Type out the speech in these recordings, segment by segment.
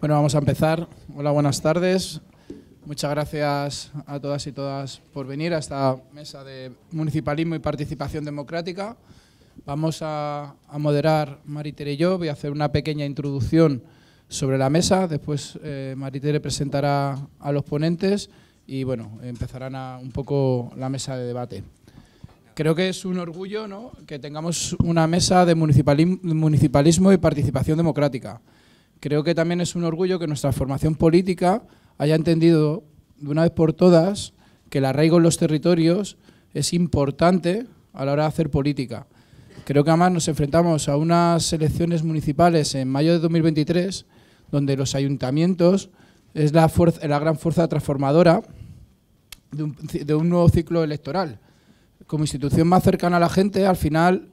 Bueno, vamos a empezar. Hola, buenas tardes. Muchas gracias a todas y todas por venir a esta mesa de municipalismo y participación democrática. Vamos a, moderar Maritere y yo. Voy a hacer una pequeña introducción sobre la mesa. Después eh, Maritere presentará a los ponentes y bueno, empezarán a, un poco la mesa de debate. Creo que es un orgullo ¿no? que tengamos una mesa de municipalismo y participación democrática creo que también es un orgullo que nuestra formación política haya entendido de una vez por todas que el arraigo en los territorios es importante a la hora de hacer política. Creo que además nos enfrentamos a unas elecciones municipales en mayo de 2023 donde los ayuntamientos es la, gran fuerza transformadora de un nuevo ciclo electoral. Como institución más cercana a la gente, al final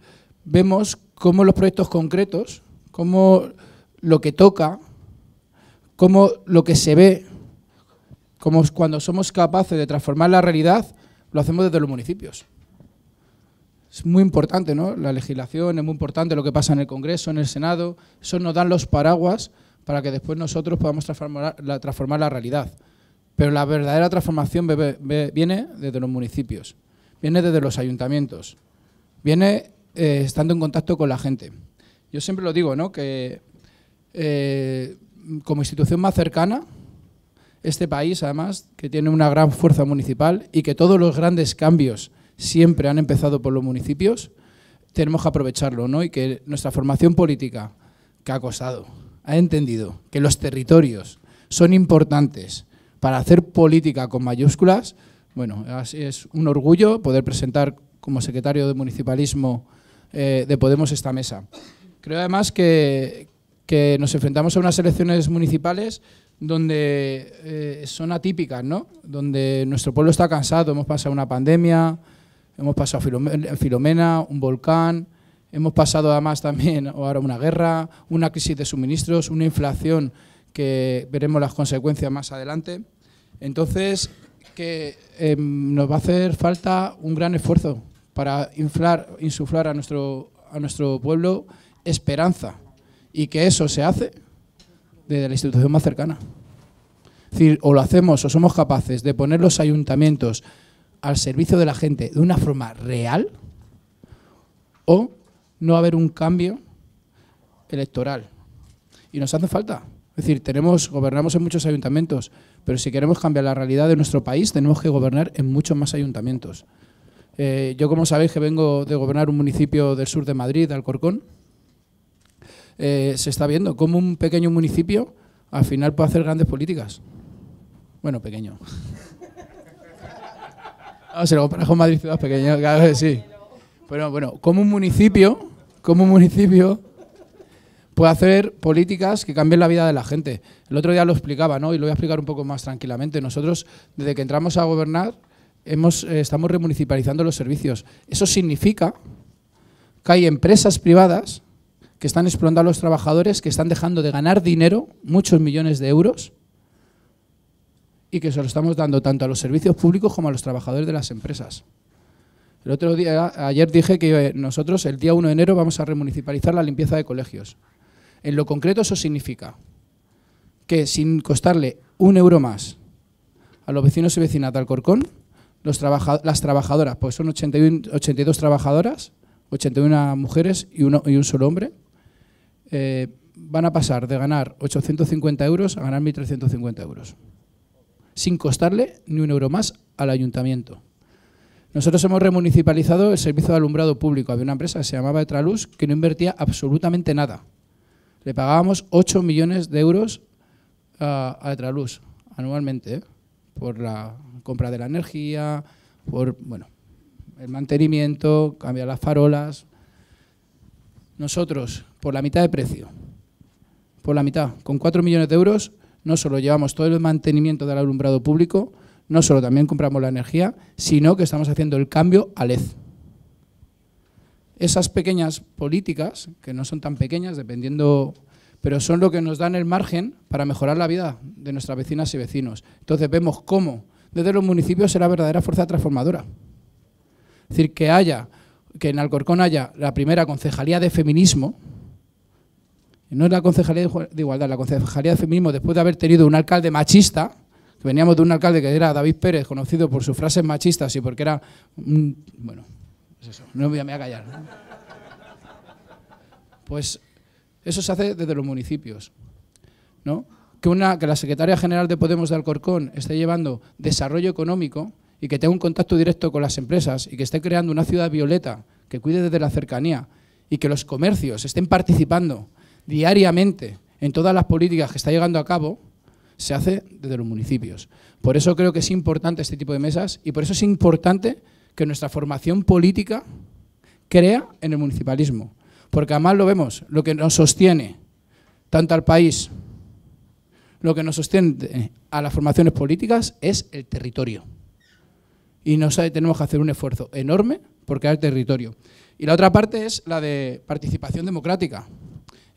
vemos cómo los proyectos concretos, cómo lo que toca, como lo que se ve, como cuando somos capaces de transformar la realidad, lo hacemos desde los municipios. Es muy importante, ¿no? La legislación es muy importante, lo que pasa en el Congreso, en el Senado, eso nos dan los paraguas para que después nosotros podamos transformar la, realidad. Pero la verdadera transformación viene desde los municipios, viene desde los ayuntamientos, viene eh, estando en contacto con la gente. Yo siempre lo digo, ¿no? Que eh, como institución más cercana, este país además, que tiene una gran fuerza municipal y que todos los grandes cambios siempre han empezado por los municipios, tenemos que aprovecharlo ¿no? y que nuestra formación política, que ha costado, ha entendido que los territorios son importantes para hacer política con mayúsculas, bueno, es un orgullo poder presentar como secretario de Municipalismo eh, de Podemos esta mesa. Creo además que, que nos enfrentamos a unas elecciones municipales donde eh, son atípicas, ¿no? Donde nuestro pueblo está cansado, hemos pasado una pandemia, hemos pasado Filomena, un volcán, hemos pasado además también ahora una guerra, una crisis de suministros, una inflación que veremos las consecuencias más adelante. Entonces, que em, nos va a hacer falta un gran esfuerzo para inflar, insuflar a nuestro, a nuestro pueblo esperanza y que eso se hace desde la institución más cercana. Es decir, o lo hacemos o somos capaces de poner los ayuntamientos al servicio de la gente de una forma real o no haber un cambio electoral. Y nos hace falta. Es decir, tenemos, gobernamos en muchos ayuntamientos, pero si queremos cambiar la realidad de nuestro país, tenemos que gobernar en muchos más ayuntamientos. Eh, yo, como sabéis, que vengo de gobernar un municipio del sur de Madrid, Alcorcón, eh, se está viendo cómo un pequeño municipio al final puede hacer grandes políticas. Bueno, pequeño. no, ah, se lo Madrid Ciudad pequeño claro que sí. Pero bueno, como un municipio, como municipio puede hacer políticas que cambien la vida de la gente. El otro día lo explicaba, ¿no? Y lo voy a explicar un poco más tranquilamente. Nosotros, desde que entramos a gobernar, hemos, eh, estamos remunicipalizando los servicios. Eso significa que hay empresas privadas que están explotando a los trabajadores, que están dejando de ganar dinero, muchos millones de euros, y que se lo estamos dando tanto a los servicios públicos como a los trabajadores de las empresas. El otro día, ayer dije que nosotros el día 1 de enero vamos a remunicipalizar la limpieza de colegios. En lo concreto eso significa que sin costarle un euro más a los vecinos y vecinas de Alcorcón, los las trabajadoras, pues son 82 trabajadoras, 81 mujeres y, uno, y un solo hombre, eh, van a pasar de ganar 850 euros a ganar 1.350 euros, sin costarle ni un euro más al ayuntamiento. Nosotros hemos remunicipalizado el servicio de alumbrado público. Había una empresa que se llamaba Etraluz que no invertía absolutamente nada. Le pagábamos 8 millones de euros a Etraluz anualmente ¿eh? por la compra de la energía, por bueno, el mantenimiento, cambiar las farolas. Nosotros por la mitad de precio. Por la mitad. Con 4 millones de euros no solo llevamos todo el mantenimiento del alumbrado público, no solo también compramos la energía, sino que estamos haciendo el cambio a LED. Esas pequeñas políticas, que no son tan pequeñas, dependiendo, pero son lo que nos dan el margen para mejorar la vida de nuestras vecinas y vecinos. Entonces vemos cómo desde los municipios será verdadera fuerza transformadora. Es decir, que haya, que en Alcorcón haya la primera concejalía de feminismo, no es la Concejalía de Igualdad, la Concejalía de Feminismo, después de haber tenido un alcalde machista, que veníamos de un alcalde que era David Pérez, conocido por sus frases machistas y porque era Bueno, es eso, no me voy a callar. Pues eso se hace desde los municipios, ¿no? Que, una, que la secretaria general de Podemos de Alcorcón esté llevando desarrollo económico y que tenga un contacto directo con las empresas y que esté creando una ciudad violeta que cuide desde la cercanía y que los comercios estén participando diariamente en todas las políticas que está llegando a cabo, se hace desde los municipios. Por eso creo que es importante este tipo de mesas y por eso es importante que nuestra formación política crea en el municipalismo. Porque además lo vemos, lo que nos sostiene tanto al país, lo que nos sostiene a las formaciones políticas es el territorio. Y nos, tenemos que hacer un esfuerzo enorme por crear territorio. Y la otra parte es la de participación democrática.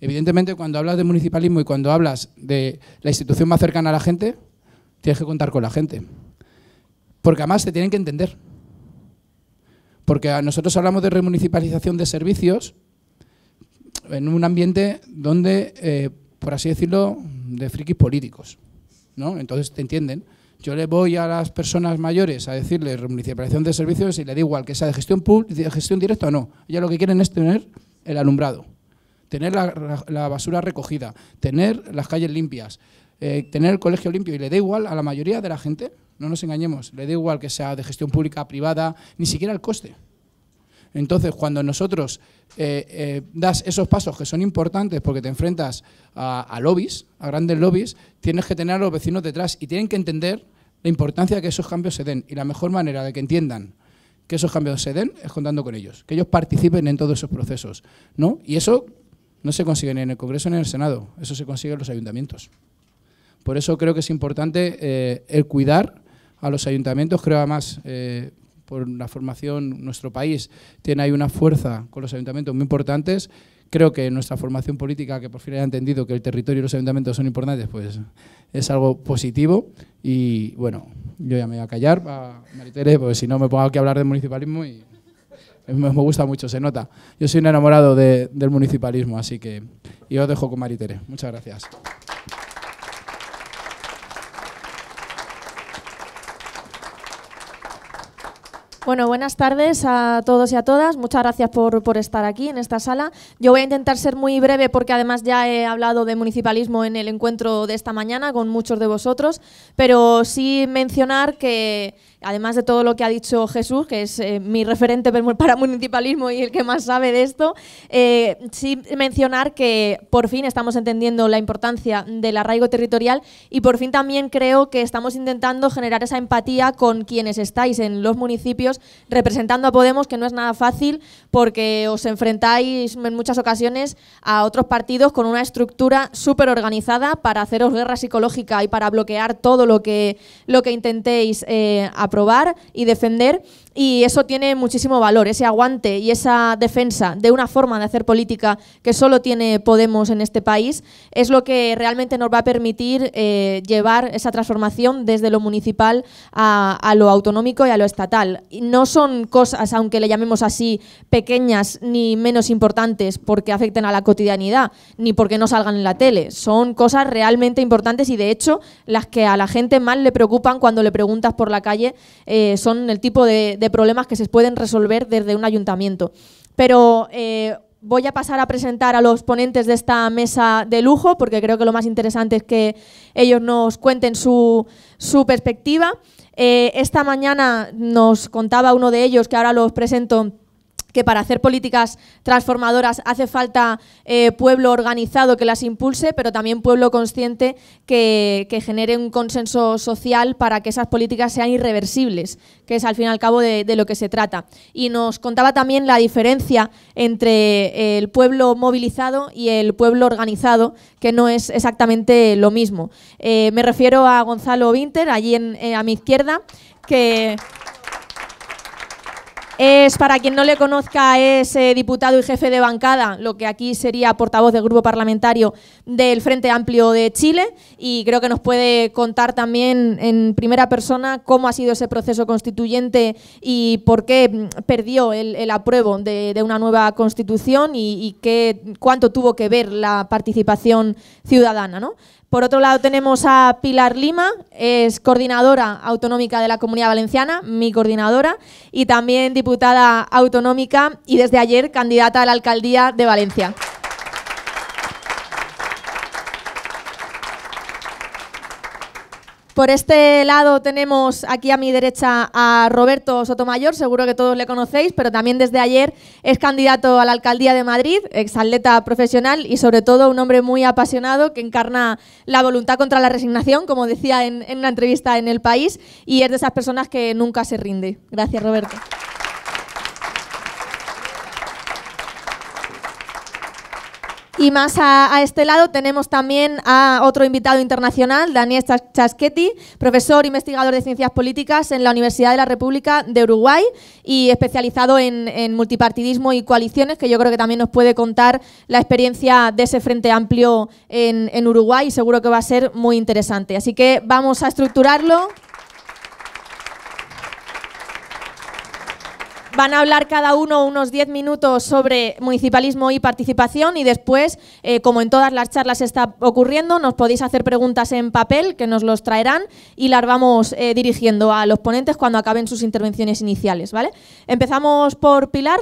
Evidentemente, cuando hablas de municipalismo y cuando hablas de la institución más cercana a la gente, tienes que contar con la gente. Porque además se tienen que entender. Porque nosotros hablamos de remunicipalización de servicios en un ambiente donde, eh, por así decirlo, de frikis políticos. ¿no? Entonces te entienden. Yo le voy a las personas mayores a decirles remunicipalización de servicios y le da igual que sea de gestión, de gestión directa o no. Ellas lo que quieren es tener el alumbrado tener la, basura recogida, tener las calles limpias, eh, tener el colegio limpio y le da igual a la mayoría de la gente, no nos engañemos, le da igual que sea de gestión pública, privada, ni siquiera el coste. Entonces, cuando nosotros eh, eh, das esos pasos que son importantes porque te enfrentas a, lobbies, a grandes lobbies, tienes que tener a los vecinos detrás y tienen que entender la importancia de que esos cambios se den. Y la mejor manera de que entiendan que esos cambios se den es contando con ellos, que ellos participen en todos esos procesos. ¿no? Y eso no se consigue ni en el Congreso ni en el Senado, eso se consigue en los ayuntamientos. Por eso creo que es importante eh, el cuidar a los ayuntamientos, creo además, eh, por la formación, nuestro país tiene ahí una fuerza con los ayuntamientos muy importantes. Creo que nuestra formación política, que por fin haya entendido que el territorio y los ayuntamientos son importantes, pues es algo positivo. Y bueno, yo ya me voy a callar, a Maritere, porque si no me pongo aquí a hablar de municipalismo y... me, gusta mucho, se nota. Yo soy un enamorado del municipalismo, así que Y os dejo con Maritere. Muchas gracias. Bueno, buenas tardes a todos y a todas. Muchas gracias por, por, estar aquí en esta sala. Yo voy a intentar ser muy breve porque además ya he hablado de municipalismo en el encuentro de esta mañana con muchos de vosotros, pero sí mencionar que, además de todo lo que ha dicho Jesús, que es eh, mi referente para municipalismo y el que más sabe de esto, eh, sin mencionar que por fin estamos entendiendo la importancia del arraigo territorial y por fin también creo que estamos intentando generar esa empatía con quienes estáis en los municipios representando a Podemos, que no es nada fácil porque os enfrentáis en muchas ocasiones a otros partidos con una estructura súper organizada para haceros guerra psicológica y para bloquear todo lo que, lo que intentéis eh, aprobar y defender y eso tiene muchísimo valor, ese aguante y esa defensa de una forma de hacer política que solo tiene Podemos en este país es lo que realmente nos va a permitir eh, llevar esa transformación desde lo municipal a, lo autonómico y a lo estatal. no son cosas, aunque le llamemos así, pequeñas ni menos importantes porque afecten a la cotidianidad ni porque no salgan en la tele, son cosas realmente importantes y de hecho las que a la gente más le preocupan cuando le preguntas por la calle eh, son el tipo de, problemas que se pueden resolver desde un ayuntamiento. Pero eh, voy a pasar a presentar a los ponentes de esta mesa de lujo, porque creo que lo más interesante es que ellos nos cuenten su, perspectiva. Eh, esta mañana nos contaba uno de ellos, que ahora los presento, que para hacer políticas transformadoras hace falta eh, pueblo organizado que las impulse, pero también pueblo consciente que, genere un consenso social para que esas políticas sean irreversibles, que es al fin y al cabo de, lo que se trata. Y nos contaba también la diferencia entre eh, el pueblo movilizado y el pueblo organizado, que no es exactamente lo mismo. Eh, me refiero a Gonzalo Winter, allí a mi izquierda, que... Es, para quien no le conozca, es eh, diputado y jefe de bancada, lo que aquí sería portavoz del grupo parlamentario del Frente Amplio de Chile y creo que nos puede contar también en primera persona cómo ha sido ese proceso constituyente y por qué mm, perdió el, apruebo de, una nueva constitución y, y qué, cuánto tuvo que ver la participación ciudadana. ¿no? Por otro lado tenemos a Pilar Lima, es coordinadora autonómica de la Comunidad Valenciana, mi coordinadora, y también diputada autonómica y desde ayer candidata a la Alcaldía de Valencia. por este lado tenemos aquí a mi derecha a Roberto Sotomayor, seguro que todos le conocéis, pero también desde ayer es candidato a la alcaldía de Madrid, exatleta profesional y sobre todo un hombre muy apasionado que encarna la voluntad contra la resignación, como decía en, en una entrevista en El País, y es de esas personas que nunca se rinde. Gracias, Roberto. Y más a, este lado tenemos también a otro invitado internacional, Daniel Chaschetti, profesor e investigador de ciencias políticas en la Universidad de la República de Uruguay y especializado en, multipartidismo y coaliciones, que yo creo que también nos puede contar la experiencia de ese Frente Amplio en, en Uruguay y seguro que va a ser muy interesante. Así que vamos a estructurarlo. Van a hablar cada uno unos 10 minutos sobre municipalismo y participación y después, eh, como en todas las charlas está ocurriendo, nos podéis hacer preguntas en papel que nos los traerán y las vamos eh, dirigiendo a los ponentes cuando acaben sus intervenciones iniciales. ¿vale? Empezamos por Pilar.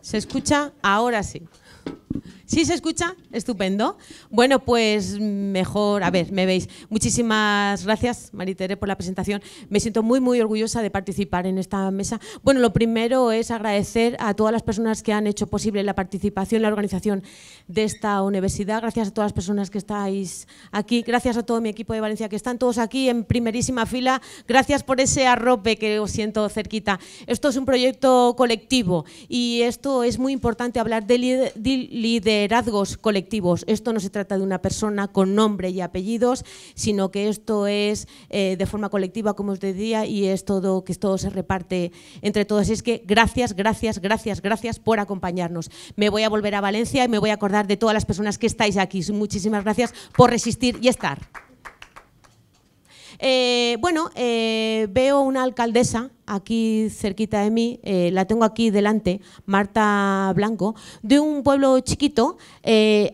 ¿Se escucha? Ahora sí. ¿Sí se escucha? Estupendo. Bueno, pues mejor, a ver, me veis. Muchísimas gracias, Maritere, por la presentación. Me siento muy, muy orgullosa de participar en esta mesa. Bueno, lo primero es agradecer a todas las personas que han hecho posible la participación, la organización de esta universidad. Gracias a todas las personas que estáis aquí. Gracias a todo mi equipo de Valencia, que están todos aquí en primerísima fila. Gracias por ese arrope que os siento cerquita. Esto es un proyecto colectivo y esto es muy importante hablar de liderazgo liderazgos colectivos. Esto no se trata de una persona con nombre y apellidos, sino que esto es eh, de forma colectiva, como os decía, y es todo que todo se reparte entre todos. Es que gracias, gracias, gracias, gracias por acompañarnos. Me voy a volver a Valencia y me voy a acordar de todas las personas que estáis aquí. Muchísimas gracias por resistir y estar. Eh, bueno, eh, veo una alcaldesa aquí cerquita de mí, eh, la tengo aquí delante, Marta Blanco, de un pueblo chiquito, eh,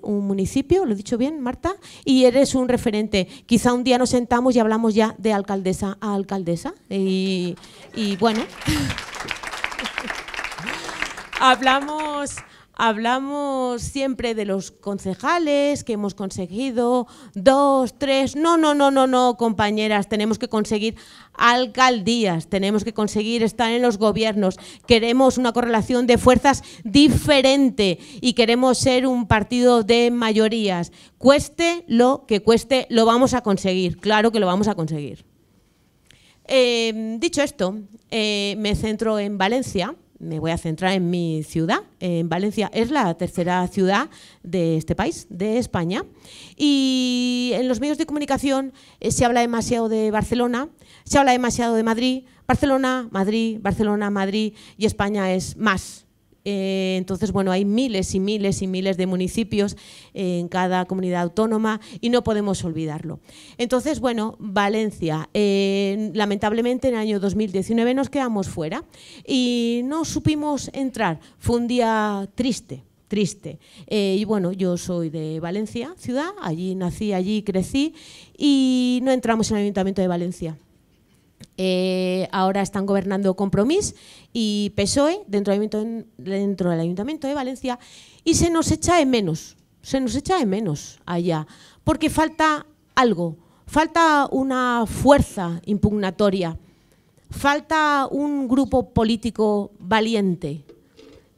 un municipio, lo he dicho bien, Marta, y eres un referente. Quizá un día nos sentamos y hablamos ya de alcaldesa a alcaldesa. y bueno, hablamos hablamos siempre de los concejales, que hemos conseguido dos, tres, no, no, no, no, no, compañeras, tenemos que conseguir alcaldías, tenemos que conseguir estar en los gobiernos, queremos una correlación de fuerzas diferente y queremos ser un partido de mayorías. Cueste lo que cueste, lo vamos a conseguir, claro que lo vamos a conseguir. Eh, dicho esto, eh, me centro en Valencia me voy a centrar en mi ciudad. En Valencia es la tercera ciudad de este país, de España. Y en los medios de comunicación eh, se habla demasiado de Barcelona, se habla demasiado de Madrid, Barcelona, Madrid, Barcelona, Madrid, y España es más eh, entonces, bueno, hay miles y miles y miles de municipios eh, en cada comunidad autónoma y no podemos olvidarlo. Entonces, bueno, Valencia, eh, lamentablemente en el año 2019 nos quedamos fuera y no supimos entrar. Fue un día triste triste. y bueno, yo soy de Valencia, ciudad, allí nací, allí crecí y no entramos en el Ayuntamiento de Valencia. Eh, ahora están gobernando Compromís y PSOE dentro del, dentro del Ayuntamiento de Valencia y se nos echa de menos, se nos echa de menos allá, porque falta algo, falta una fuerza impugnatoria, falta un grupo político valiente,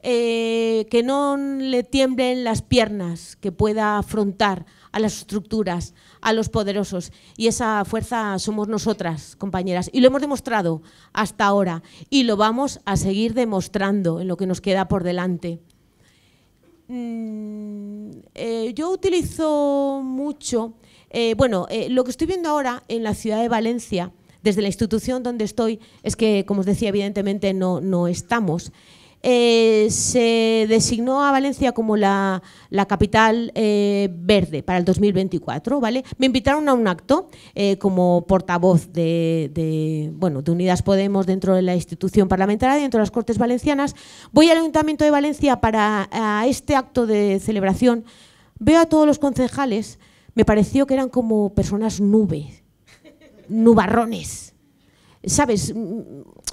eh, que no le tiemblen las piernas, que pueda afrontar a las estructuras, a los poderosos. Y esa fuerza somos nosotras, compañeras. Y lo hemos demostrado hasta ahora y lo vamos a seguir demostrando en lo que nos queda por delante. Mm, eh, yo utilizo mucho, eh, bueno, eh, lo que estoy viendo ahora en la ciudad de Valencia, desde la institución donde estoy, es que, como os decía, evidentemente no, no estamos. Eh, se designó a Valencia como la, capital eh, verde para el 2024, ¿vale? Me invitaron a un acto eh, como portavoz de, bueno, de Unidas Podemos dentro de la institución parlamentaria, dentro de las Cortes Valencianas. Voy al Ayuntamiento de Valencia para este acto de celebración, veo a todos los concejales, me pareció que eran como personas nubes, nubarrones. ¿Sabes?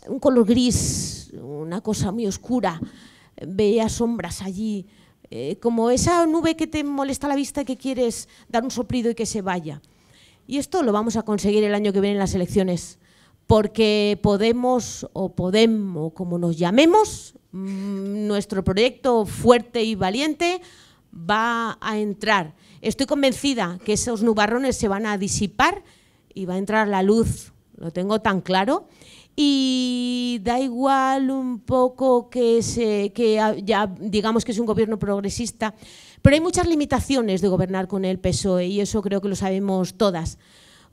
un color gris, una cosa muy oscura, veía sombras allí, eh, como esa nube que te molesta la vista y que quieres dar un soplido y que se vaya. Y esto lo vamos a conseguir el año que viene en las elecciones, porque Podemos o Podemos, como nos llamemos, mm, nuestro proyecto fuerte y valiente va a entrar. Estoy convencida que esos nubarrones se van a disipar y va a entrar la luz, lo tengo tan claro y da igual un poco que, se, ya digamos que es un gobierno progresista, pero hay muchas limitaciones de gobernar con el PSOE y eso creo que lo sabemos todas.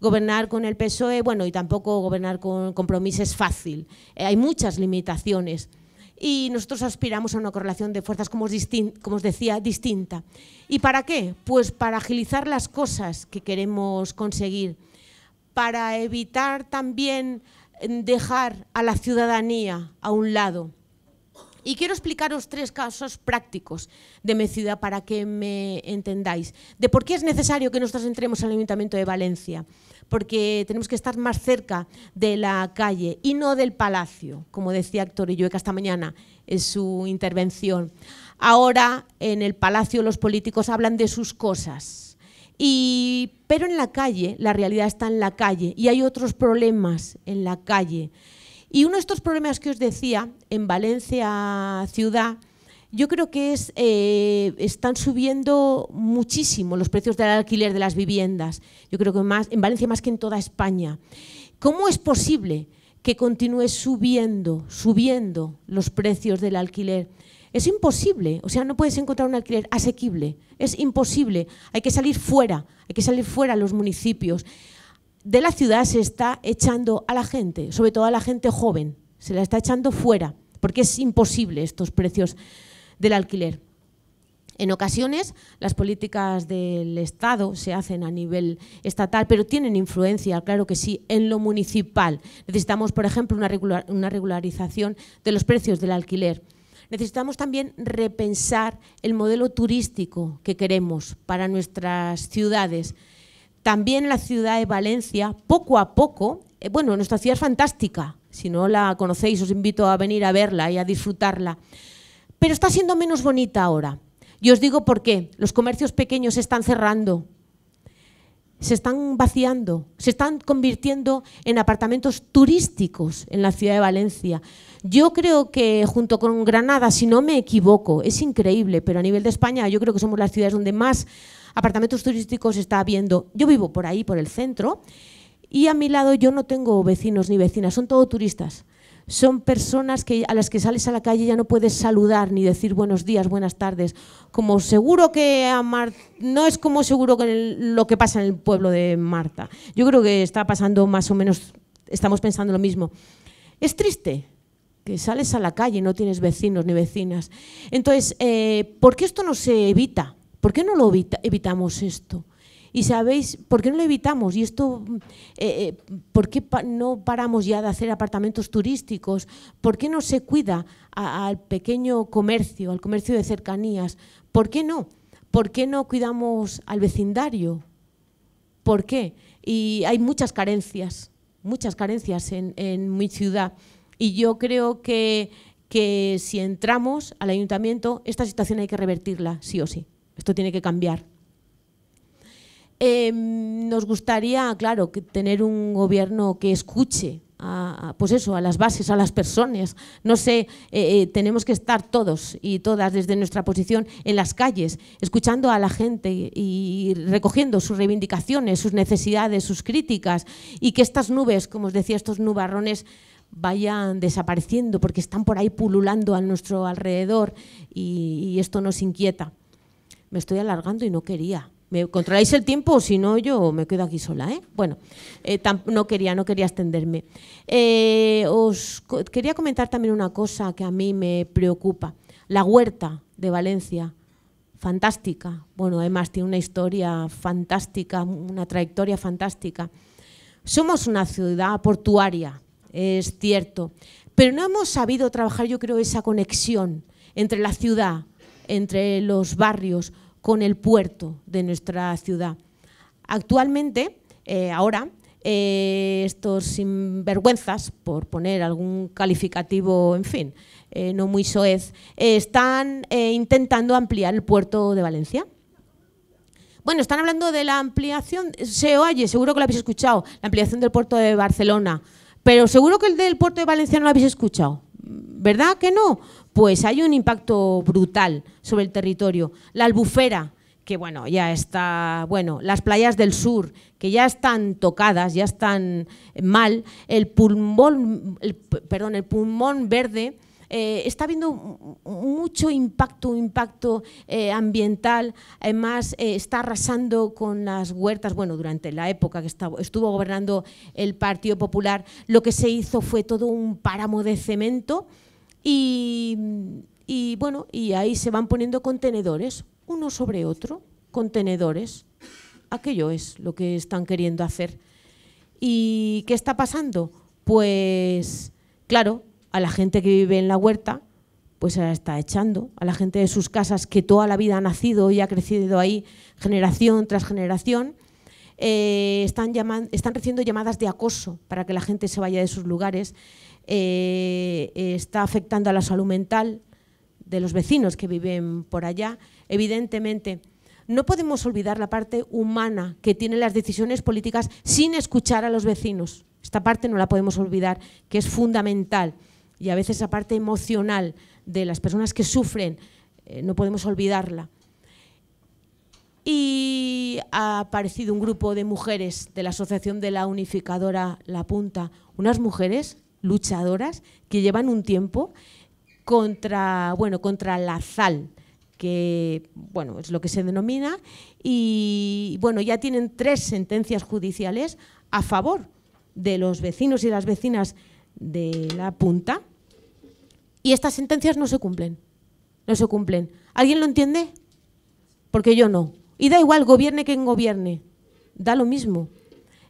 Gobernar con el PSOE, bueno, y tampoco gobernar con compromiso es fácil. Eh, hay muchas limitaciones y nosotros aspiramos a una correlación de fuerzas, como como os, decía, distinta. ¿Y para qué? Pues para agilizar las cosas que queremos conseguir, para evitar también dejar a la ciudadanía a un lado. Y quiero explicaros tres casos prácticos de ciudad para que me entendáis, de por qué es necesario que nosotros entremos al Ayuntamiento de Valencia, porque tenemos que estar más cerca de la calle y no del palacio, como decía Héctor yo esta mañana en su intervención. Ahora en el palacio los políticos hablan de sus cosas, pero en la calle, la realidad está en la calle y hay otros problemas en la calle. Y uno de estos problemas que os decía, en Valencia ciudad, yo creo que es, eh, están subiendo muchísimo los precios del alquiler de las viviendas. Yo creo que más, en Valencia más que en toda España. ¿Cómo es posible que continúe subiendo, subiendo los precios del alquiler? Es imposible, o sea, no puedes encontrar un alquiler asequible, es imposible. Hay que salir fuera, hay que salir fuera a los municipios. De la ciudad se está echando a la gente, sobre todo a la gente joven, se la está echando fuera, porque es imposible estos precios del alquiler. En ocasiones las políticas del Estado se hacen a nivel estatal, pero tienen influencia, claro que sí, en lo municipal. Necesitamos, por ejemplo, una, una regularización de los precios del alquiler necesitamos también repensar el modelo turístico que queremos para nuestras ciudades. También la ciudad de Valencia, poco a poco, eh, bueno, nuestra ciudad es fantástica, si no la conocéis os invito a venir a verla y a disfrutarla, pero está siendo menos bonita ahora. Y os digo por qué, los comercios pequeños se están cerrando, se están vaciando, se están convirtiendo en apartamentos turísticos en la ciudad de Valencia. Yo creo que junto con Granada, si no me equivoco, es increíble, pero a nivel de España yo creo que somos las ciudades donde más apartamentos turísticos está habiendo. Yo vivo por ahí, por el centro, y a mi lado yo no tengo vecinos ni vecinas, son todo turistas. Son personas que, a las que sales a la calle ya no puedes saludar ni decir buenos días, buenas tardes. Como seguro que a Marta, no es como seguro que lo que pasa en el pueblo de Marta. Yo creo que está pasando más o menos, estamos pensando lo mismo. Es triste, que sales a la calle y no tienes vecinos ni vecinas. Entonces, eh, ¿por qué esto no se evita? ¿Por qué no lo evitamos esto? Y sabéis, ¿por qué no lo evitamos? Y esto, eh, eh, ¿por qué no paramos ya de hacer apartamentos turísticos? ¿Por qué no se cuida al pequeño comercio, al comercio de cercanías? ¿Por qué no? ¿Por qué no cuidamos al vecindario? ¿Por qué? Y hay muchas carencias, muchas carencias en mi ciudad. Y yo creo que, si entramos al ayuntamiento, esta situación hay que revertirla, sí o sí. Esto tiene que cambiar. Em, nos gustaría, claro, que tener un gobierno que escuche a, pues eso, a las bases, a las personas. No sé, eh, eh, tenemos que estar todos y todas desde nuestra posición en las calles, escuchando a la gente y recogiendo sus reivindicaciones, sus necesidades, sus críticas y que estas nubes, como os decía, estos nubarrones vayan desapareciendo porque están por ahí pululando a nuestro alrededor y, esto nos inquieta. Me estoy alargando y no quería. ¿Me controláis el tiempo? Si no, yo me quedo aquí sola. ¿eh? Bueno, eh, no quería, no quería extenderme. Eh, os quería comentar también una cosa que a mí me preocupa. La huerta de Valencia, fantástica. Bueno, además tiene una historia fantástica, una trayectoria fantástica. Somos una ciudad portuaria, es cierto. Pero no hemos sabido trabajar, yo creo, esa conexión entre la ciudad, entre los barrios, con el puerto de nuestra ciudad. Actualmente, eh, ahora, eh, estos sinvergüenzas, por poner algún calificativo, en fin, eh, no muy soez, están eh, intentando ampliar el puerto de Valencia. Bueno, están hablando de la ampliación, se oye, seguro que lo habéis escuchado, la ampliación del puerto de Barcelona, pero seguro que el del puerto de Valencia no lo habéis escuchado, ¿verdad que no? Pues hay un impacto brutal sobre el territorio. La albufera, que bueno, ya está, bueno, las playas del sur, que ya están tocadas, ya están mal, el pulmón, perdón, el pulmón verde eh, está habiendo mucho impacto, impacto eh, ambiental, además eh, está arrasando con las huertas, bueno, durante la época que estuvo gobernando el Partido Popular, lo que se hizo fue todo un páramo de cemento y bueno, y ahí se van poniendo contenedores, uno sobre otro, contenedores. Aquello es lo que están queriendo hacer. ¿Y qué está pasando? Pues claro, a la gente que vive en la huerta, pues se la está echando, a la gente de sus casas que toda la vida ha nacido y ha crecido ahí generación tras generación, eh, están, recibiendo llamadas de acoso para que la gente se vaya de sus lugares, eh, eh, está afectando a la salud mental de los vecinos que viven por allá, evidentemente. No podemos olvidar la parte humana que tienen las decisiones políticas sin escuchar a los vecinos. Esta parte no la podemos olvidar, que es fundamental y a veces esa parte emocional de las personas que sufren eh, no podemos olvidarla. Y ha aparecido un grupo de mujeres de la Asociación de la Unificadora La Punta, unas mujeres luchadoras que llevan un tiempo contra, bueno, contra la sal que bueno, es lo que se denomina, y bueno, ya tienen tres sentencias judiciales a favor de los vecinos y las vecinas de la punta y estas sentencias no se cumplen. No se cumplen. ¿Alguien lo entiende? Porque yo no. Y da igual, gobierne quien gobierne. Da lo mismo.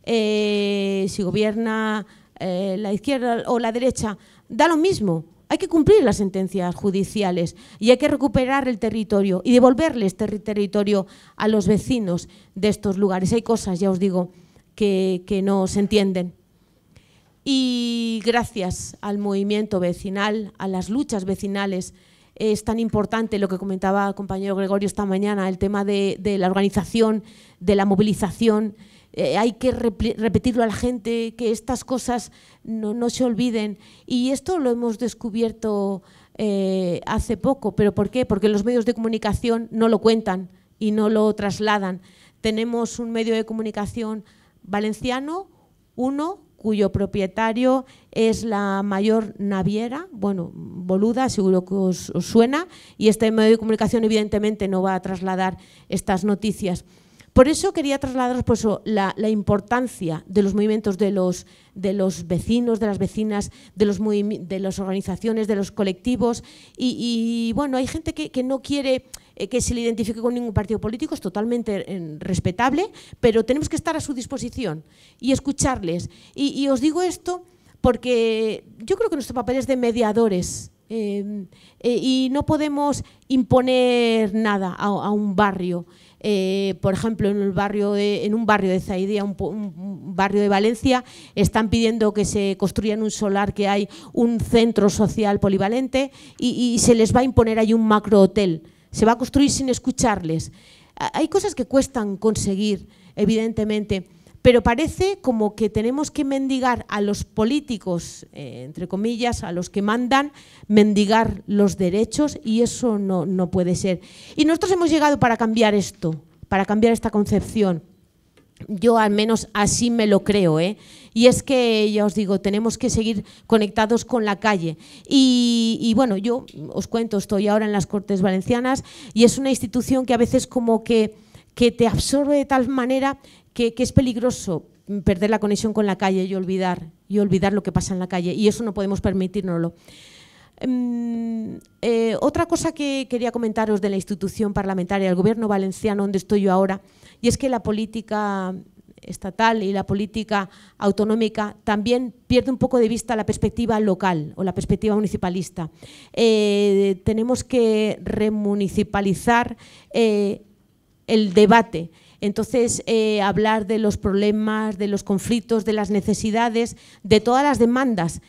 Eh, si gobierna eh, la izquierda o la derecha, da lo mismo. Hay que cumplir las sentencias judiciales y hay que recuperar el territorio y devolverle este territorio a los vecinos de estos lugares. Hay cosas, ya os digo, que no se entienden. Y gracias al movimiento vecinal, a las luchas vecinales, es tan importante lo que comentaba el compañero Gregorio esta mañana, el tema de, la organización, de la movilización. Eh, hay que repetirlo a la gente, que estas cosas no, se olviden. Y esto lo hemos descubierto eh, hace poco, pero ¿por qué? Porque los medios de comunicación no lo cuentan y no lo trasladan. Tenemos un medio de comunicación valenciano, uno, cuyo propietario es la mayor naviera, bueno, boluda, seguro que os, suena, y este medio de comunicación evidentemente no va a trasladar estas noticias. Por eso quería trasladaros pues, la, importancia de los movimientos de los, de los vecinos, de las vecinas, de, los de las organizaciones, de los colectivos. Y, bueno, hay gente que no quiere eh, que se le identifique con ningún partido político, es totalmente eh, respetable, pero tenemos que estar a su disposición y escucharles. Y, os digo esto porque yo creo que nuestro papel es de mediadores em, eh, y no podemos imponer nada a, un barrio. por ejemplo, en, el barrio en un barrio de Zaidía, un, barrio de Valencia, están pidiendo que se construya en un solar que hay un centro social polivalente y, y se les va a imponer ahí un macro hotel se va a construir sin escucharles. Hay cosas que cuestan conseguir, evidentemente, pero parece como que tenemos que mendigar a los políticos, eh, entre comillas, a los que mandan, mendigar los derechos y eso no, no puede ser. Y nosotros hemos llegado para cambiar esto, para cambiar esta concepción. Yo al menos así me lo creo, ¿eh? Y es que, ya os digo, tenemos que seguir conectados con la calle. Y, bueno, yo os cuento, estoy ahora en las Cortes Valencianas y es una institución que a veces como que, que te absorbe de tal manera que, es peligroso perder la conexión con la calle y olvidar, y olvidar lo que pasa en la calle. Y eso no podemos permitirnoslo. Mm, eh, otra cosa que quería comentaros de la institución parlamentaria, el gobierno valenciano, donde estoy yo ahora, y es que la política estatal y la política autonómica, también pierde un poco de vista la perspectiva local o la perspectiva municipalista. Eh, tenemos que remunicipalizar eh, el debate. Entonces, eh, hablar de los problemas, de los conflictos, de las necesidades, de todas las demandas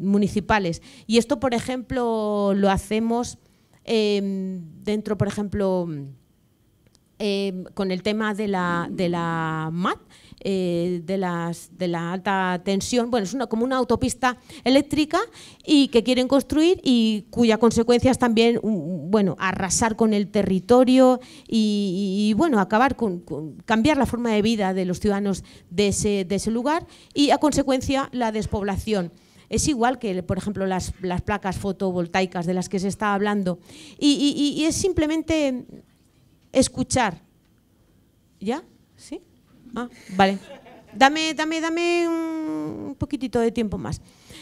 municipales. Y esto, por ejemplo, lo hacemos dentro, por ejemplo, Em, con el tema de la, de la MAT, eh, de, las, de la alta tensión, bueno, es una, como una autopista eléctrica y que quieren construir y cuya consecuencia es también, mm, bueno, arrasar con el territorio y, bueno, acabar con, cambiar la forma de vida de los ciudadanos de ese, de ese lugar y a consecuencia la despoblación es igual que, por ejemplo, las, las, placas fotovoltaicas de las que se está hablando. y es simplemente escuchar. ¿Ya? ¿Sí? Ah, vale. Dame, dame, dame un poquitito de tiempo más.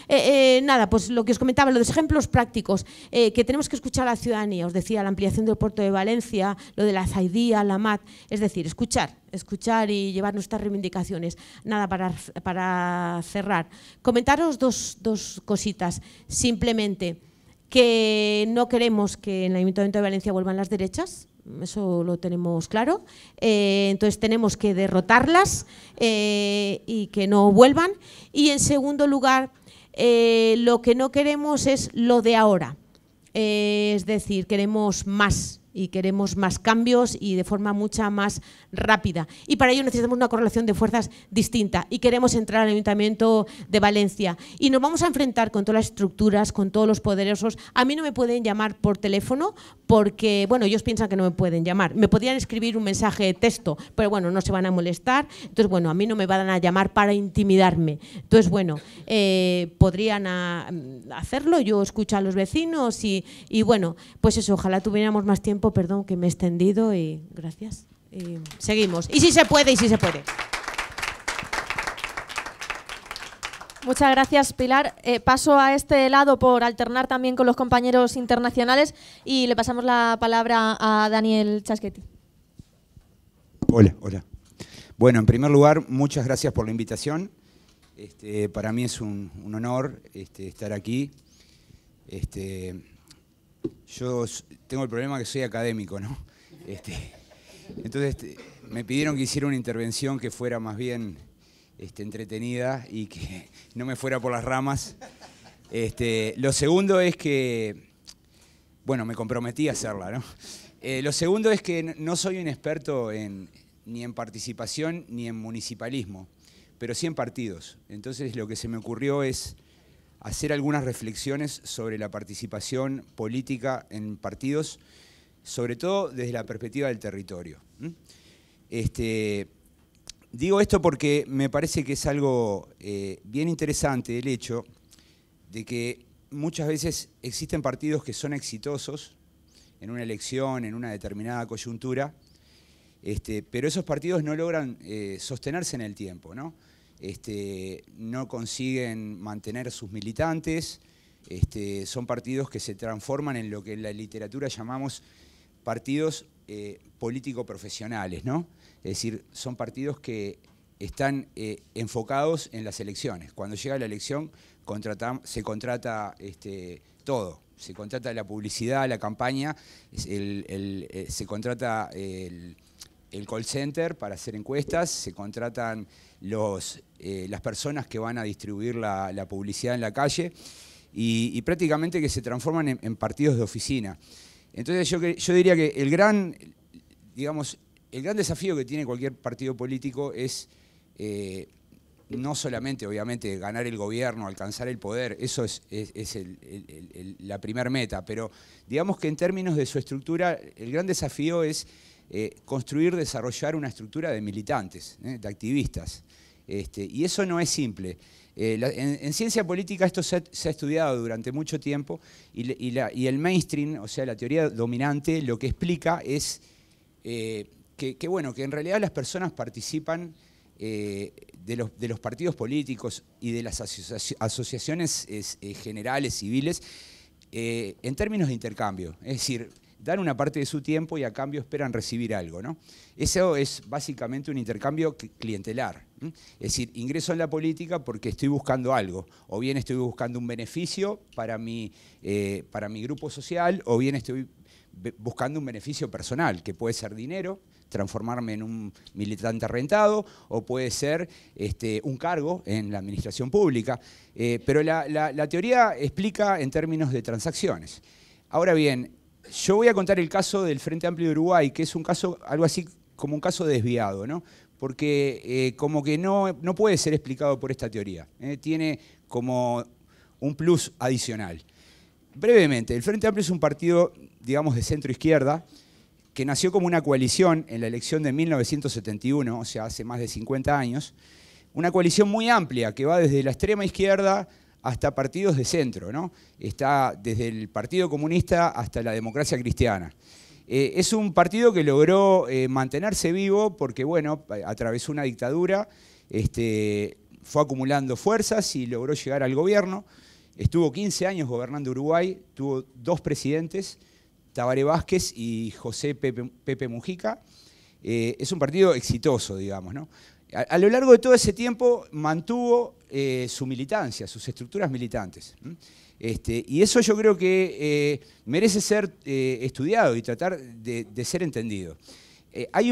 Eh, eh, nada, pues lo que os comentaba, los ejemplos prácticos eh, que tenemos que escuchar a la ciudadanía, os decía, la ampliación del puerto de Valencia, lo de la Zaidía, la MAT, es decir, escuchar, escuchar y llevar nuestras reivindicaciones. Nada, para, para cerrar, comentaros dos, dos cositas, simplemente que no queremos que en el Ayuntamiento de Valencia vuelvan las derechas, eso lo tenemos claro. Eh, entonces tenemos que derrotarlas eh, y que no vuelvan. Y en segundo lugar, eh, lo que no queremos es lo de ahora. es decir, queremos más, y queremos más cambios y de forma mucha más rápida. Y para ello necesitamos una correlación de fuerzas distinta y queremos entrar al Ayuntamiento de Valencia. Y nos vamos a enfrentar con todas las estructuras, con todos los poderosos. A mí no me pueden llamar por teléfono porque, bueno, ellos piensan que no me pueden llamar. Me podrían escribir un mensaje de texto, pero bueno, no se van a molestar. Entonces, bueno, a mí no me van a llamar para intimidarme. Entonces, bueno, eh, podrían ah, hacerlo. Yo escucho a los vecinos y, y bueno, pues eso, ojalá tuviéramos más tiempo perdón, que me he extendido y gracias. seguimos. Y si se puede, y si se puede. Muchas gracias, Pilar. Eh, paso a este lado por alternar también con los compañeros internacionales y le pasamos la palabra a Daniel Chaschetti Hola, hola. Bueno, en primer lugar, muchas gracias por la invitación. Este, para mí es un, honor este, estar aquí. Este, yo tengo el problema que soy académico, ¿no? Este, entonces este, me pidieron que hiciera una intervención que fuera más bien este, entretenida y que no me fuera por las ramas. lo segundo es que, bueno, me comprometí a hacerla, ¿no? Eh, lo segundo es que no soy un experto ni en participación ni en municipalismo, pero sí en partidos. Entonces lo que se me ocurrió es hacer algunas reflexiones sobre la participación política en partidos, sobre todo desde la perspectiva del territorio. Este, digo esto porque me parece que es algo eh, bien interesante el hecho de que muchas veces existen partidos que son exitosos en una elección, en una determinada coyuntura, este, pero esos partidos no logran eh, sostenerse en el tiempo, ¿no? Este, no consiguen mantener sus militantes, este, son partidos que se transforman en lo que en la literatura llamamos partidos eh, político-profesionales, ¿no? Es decir, son partidos que están eh, enfocados en las elecciones. Cuando llega la elección se contrata este, todo. Se contrata la publicidad, la campaña, eh, se contrata el, call center para hacer encuestas, se contratan los eh, las personas que van a distribuir la, publicidad en la calle y, prácticamente que se transforman en, partidos de oficina. Entonces yo, yo diría que el gran, digamos, el gran desafío que tiene cualquier partido político es eh, no solamente, obviamente, ganar el gobierno, alcanzar el poder, eso es, la primer meta, pero digamos que en términos de su estructura, el gran desafío es eh, construir, desarrollar una estructura de militantes, de activistas. Este, y eso no es simple. Eh, en, ciencia política esto se ha, estudiado durante mucho tiempo y, el mainstream, o sea, la teoría dominante, lo que explica es eh, que, bueno, que en realidad las personas participan eh, de, los, partidos políticos y de las asociaciones generales, civiles, en términos de intercambio. Es decir, dan una parte de su tiempo y a cambio esperan recibir algo. ¿no? Eso es básicamente un intercambio clientelar. Es decir, ingreso en la política porque estoy buscando algo, o bien estoy buscando un beneficio para mi, eh, grupo social, o bien estoy buscando un beneficio personal, que puede ser dinero, transformarme en un militante rentado o puede ser este, un cargo en la administración pública. Eh, pero la, la, teoría explica en términos de transacciones. Ahora bien, yo voy a contar el caso del Frente Amplio de Uruguay, que es un caso, algo así como un caso desviado, ¿no? porque eh, como que no, puede ser explicado por esta teoría. Eh, tiene como un plus adicional. Brevemente, el Frente Amplio es un partido, digamos, de centro izquierda, que nació como una coalición en la elección de 1971, o sea, hace más de 50 años, una coalición muy amplia que va desde la extrema izquierda hasta partidos de centro, Está desde el Partido Comunista hasta la democracia cristiana. Eh, es un partido que logró eh, mantenerse vivo porque, bueno, atravesó una dictadura, este, fue acumulando fuerzas y logró llegar al gobierno. Estuvo 15 años gobernando Uruguay, tuvo dos presidentes, Tabaré Vázquez y José Pepe, Mujica. Eh, es un partido exitoso, digamos, A, lo largo de todo ese tiempo mantuvo su militancia, sus estructuras militantes. Este, y eso yo creo que eh, merece ser eh, estudiado y tratar de, ser entendido. Eh, hay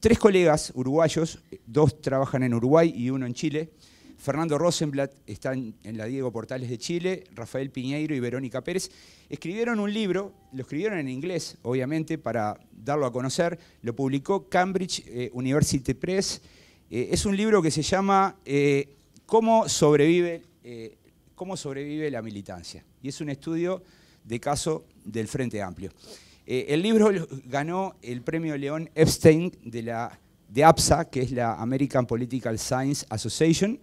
tres colegas uruguayos, dos trabajan en Uruguay y uno en Chile. Fernando Rosenblatt está en, la Diego Portales de Chile, Rafael Piñeiro y Verónica Pérez. Escribieron un libro, lo escribieron en inglés, obviamente, para darlo a conocer. Lo publicó Cambridge University Press. es un libro que se llama ¿Cómo sobrevive cómo sobrevive la militancia. Y es un estudio de caso del Frente Amplio. Eh, el libro ganó el premio León Epstein de, APSA, que es la American Political Science Association.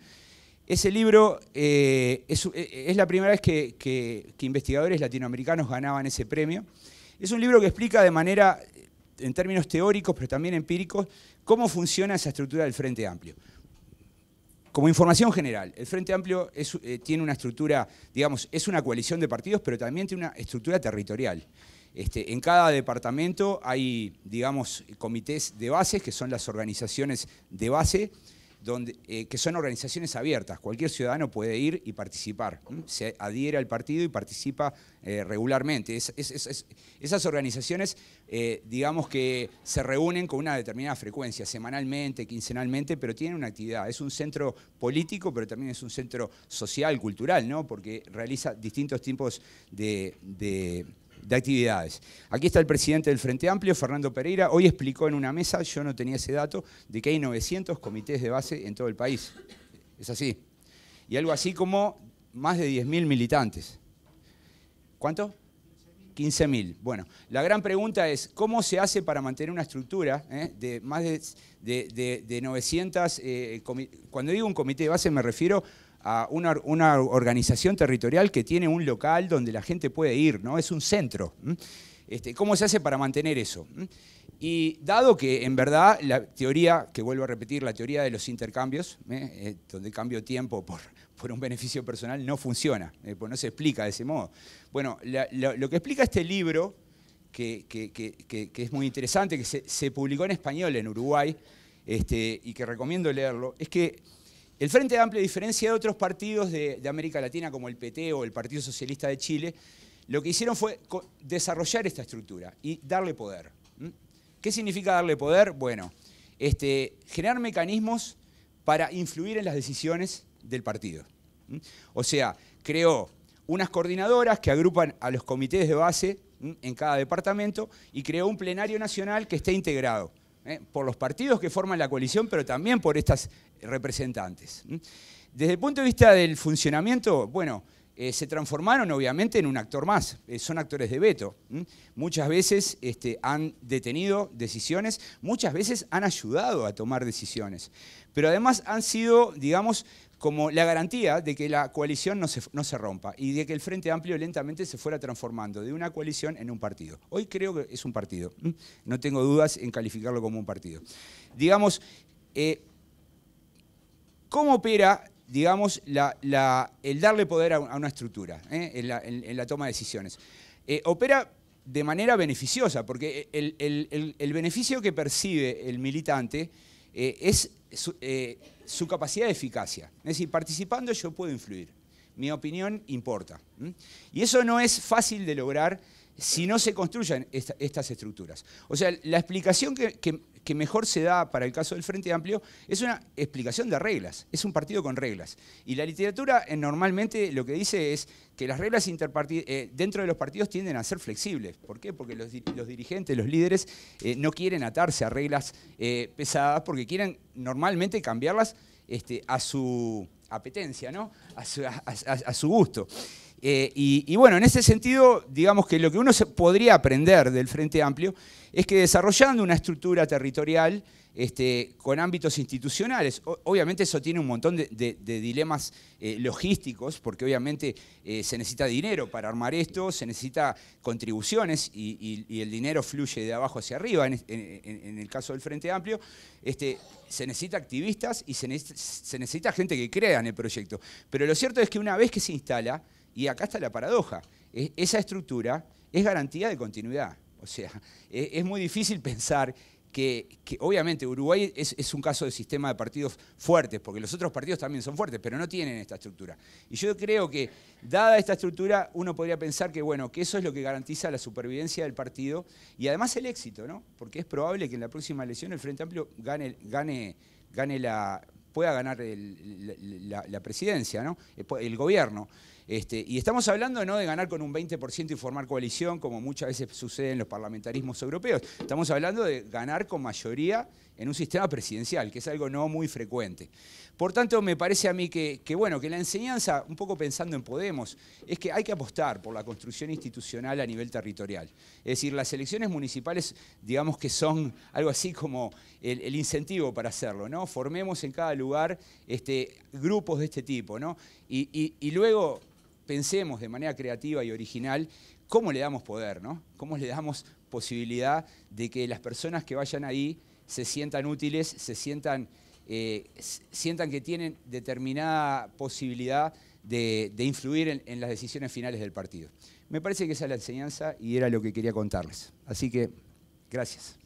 Ese libro eh, eh, es, la primera vez que investigadores latinoamericanos ganaban ese premio. Es un libro que explica de manera, en términos teóricos, pero también empíricos, cómo funciona esa estructura del Frente Amplio. Como información general, el Frente Amplio es, eh, tiene una estructura, digamos, es una coalición de partidos, pero también tiene una estructura territorial. Este, en cada departamento hay, digamos, comités de bases, que son las organizaciones de base, donde, eh, que son organizaciones abiertas. Cualquier ciudadano puede ir y participar. Se adhiere al partido y participa eh, regularmente. esas organizaciones eh, digamos que se reúnen con una determinada frecuencia, semanalmente, quincenalmente, pero tienen una actividad. Es un centro político, pero también es un centro social, cultural, ¿no? Porque realiza distintos tipos de, de actividades. Aquí está el presidente del Frente Amplio, Fernando Pereira. Hoy explicó en una mesa, yo no tenía ese dato, de que hay 900 comités de base en todo el país. Es así. Y algo así como más de 10.000 militantes. ¿Cuánto? 15.000. Bueno, la gran pregunta es, ¿cómo se hace para mantener una estructura eh, de más de, 900... Eh, cuando digo un comité de base me refiero a una, organización territorial que tiene un local donde la gente puede ir, ¿no? Es un centro. Este, ¿Cómo se hace para mantener eso? Y dado que en verdad la teoría, que vuelvo a repetir, la teoría de los intercambios, ¿eh? donde cambio tiempo por por un beneficio personal no funciona, eh, pues no se explica de ese modo. Bueno, lo que explica este libro, que, es muy interesante, que se, publicó en español en Uruguay este, y que recomiendo leerlo, es que el Frente Amplio, a diferencia de otros partidos de, América Latina como el PT o el Partido Socialista de Chile, lo que hicieron fue desarrollar esta estructura y darle poder. ¿Qué significa darle poder? Bueno, este, generar mecanismos para influir en las decisiones del partido. O sea, creó unas coordinadoras que agrupan a los comités de base en cada departamento y creó un plenario nacional que esté integrado ¿eh? por los partidos que forman la coalición, pero también por estas representantes. Desde el punto de vista del funcionamiento, bueno, eh, se transformaron obviamente en un actor más, eh, son actores de veto. Muchas veces este, han detenido decisiones, muchas veces han ayudado a tomar decisiones, pero además han sido, digamos, como la garantía de que la coalición no se, rompa y de que el Frente Amplio lentamente se fuera transformando de una coalición en un partido. Hoy creo que es un partido, no tengo dudas en calificarlo como un partido. Digamos, eh, ¿cómo opera digamos, la, el darle poder a, una estructura ¿eh? en, la, toma de decisiones? Eh, opera de manera beneficiosa, porque el, beneficio que percibe el militante es, su capacidad de eficacia. Es decir, participando yo puedo influir. Mi opinión importa. Y eso no es fácil de lograr si no se construyen estas estructuras. O sea, la explicación que, mejor se da para el caso del Frente Amplio es una explicación de reglas, es un partido con reglas. Y la literatura eh, normalmente lo que dice es que las reglas eh, dentro de los partidos tienden a ser flexibles. ¿Por qué? Porque los, dirigentes, los líderes, eh, no quieren atarse a reglas pesadas porque quieren normalmente cambiarlas este, a su apetencia, ¿no? a su gusto. Eh, y, bueno, en ese sentido, digamos que lo que uno podría aprender del Frente Amplio es que desarrollando una estructura territorial este, con ámbitos institucionales, obviamente eso tiene un montón de, dilemas eh, logísticos, porque obviamente eh, se necesita dinero para armar esto, se necesita contribuciones y, el dinero fluye de abajo hacia arriba en, el caso del Frente Amplio, este, se necesita activistas y se necesita gente que crea en el proyecto. Pero lo cierto es que una vez que se instala, y acá está la paradoja. E-, esa estructura es garantía de continuidad. O sea, e-, es, muy difícil pensar que, obviamente Uruguay es, un caso de sistema de partidos fuertes, porque los otros partidos también son fuertes, pero no tienen esta estructura. Y yo creo que, dada esta estructura, uno podría pensar que, bueno, que eso es lo que garantiza la supervivencia del partido y además el éxito, ¿no? Porque es probable que en la próxima elección el Frente Amplio gane, gane, la, pueda ganar la, presidencia, ¿no? Eh, el gobierno. Este, y estamos hablando no de ganar con un 20% y formar coalición, como muchas veces sucede en los parlamentarismos europeos. Estamos hablando de ganar con mayoría en un sistema presidencial, que es algo no muy frecuente. Por tanto, me parece a mí que, bueno, que la enseñanza, un poco pensando en Podemos, es que hay que apostar por la construcción institucional a nivel territorial. Es decir, las elecciones municipales, digamos que son algo así como el, incentivo para hacerlo, ¿no? Formemos en cada lugar este, grupos de este tipo, ¿no? y luego pensemos de manera creativa y original cómo le damos poder, ¿no? Cómo le damos posibilidad de que las personas que vayan ahí se sientan útiles, se sientan, eh, sientan que tienen determinada posibilidad de, influir en las decisiones finales del partido. Me parece que esa es la enseñanza y era lo que quería contarles. Así que, gracias.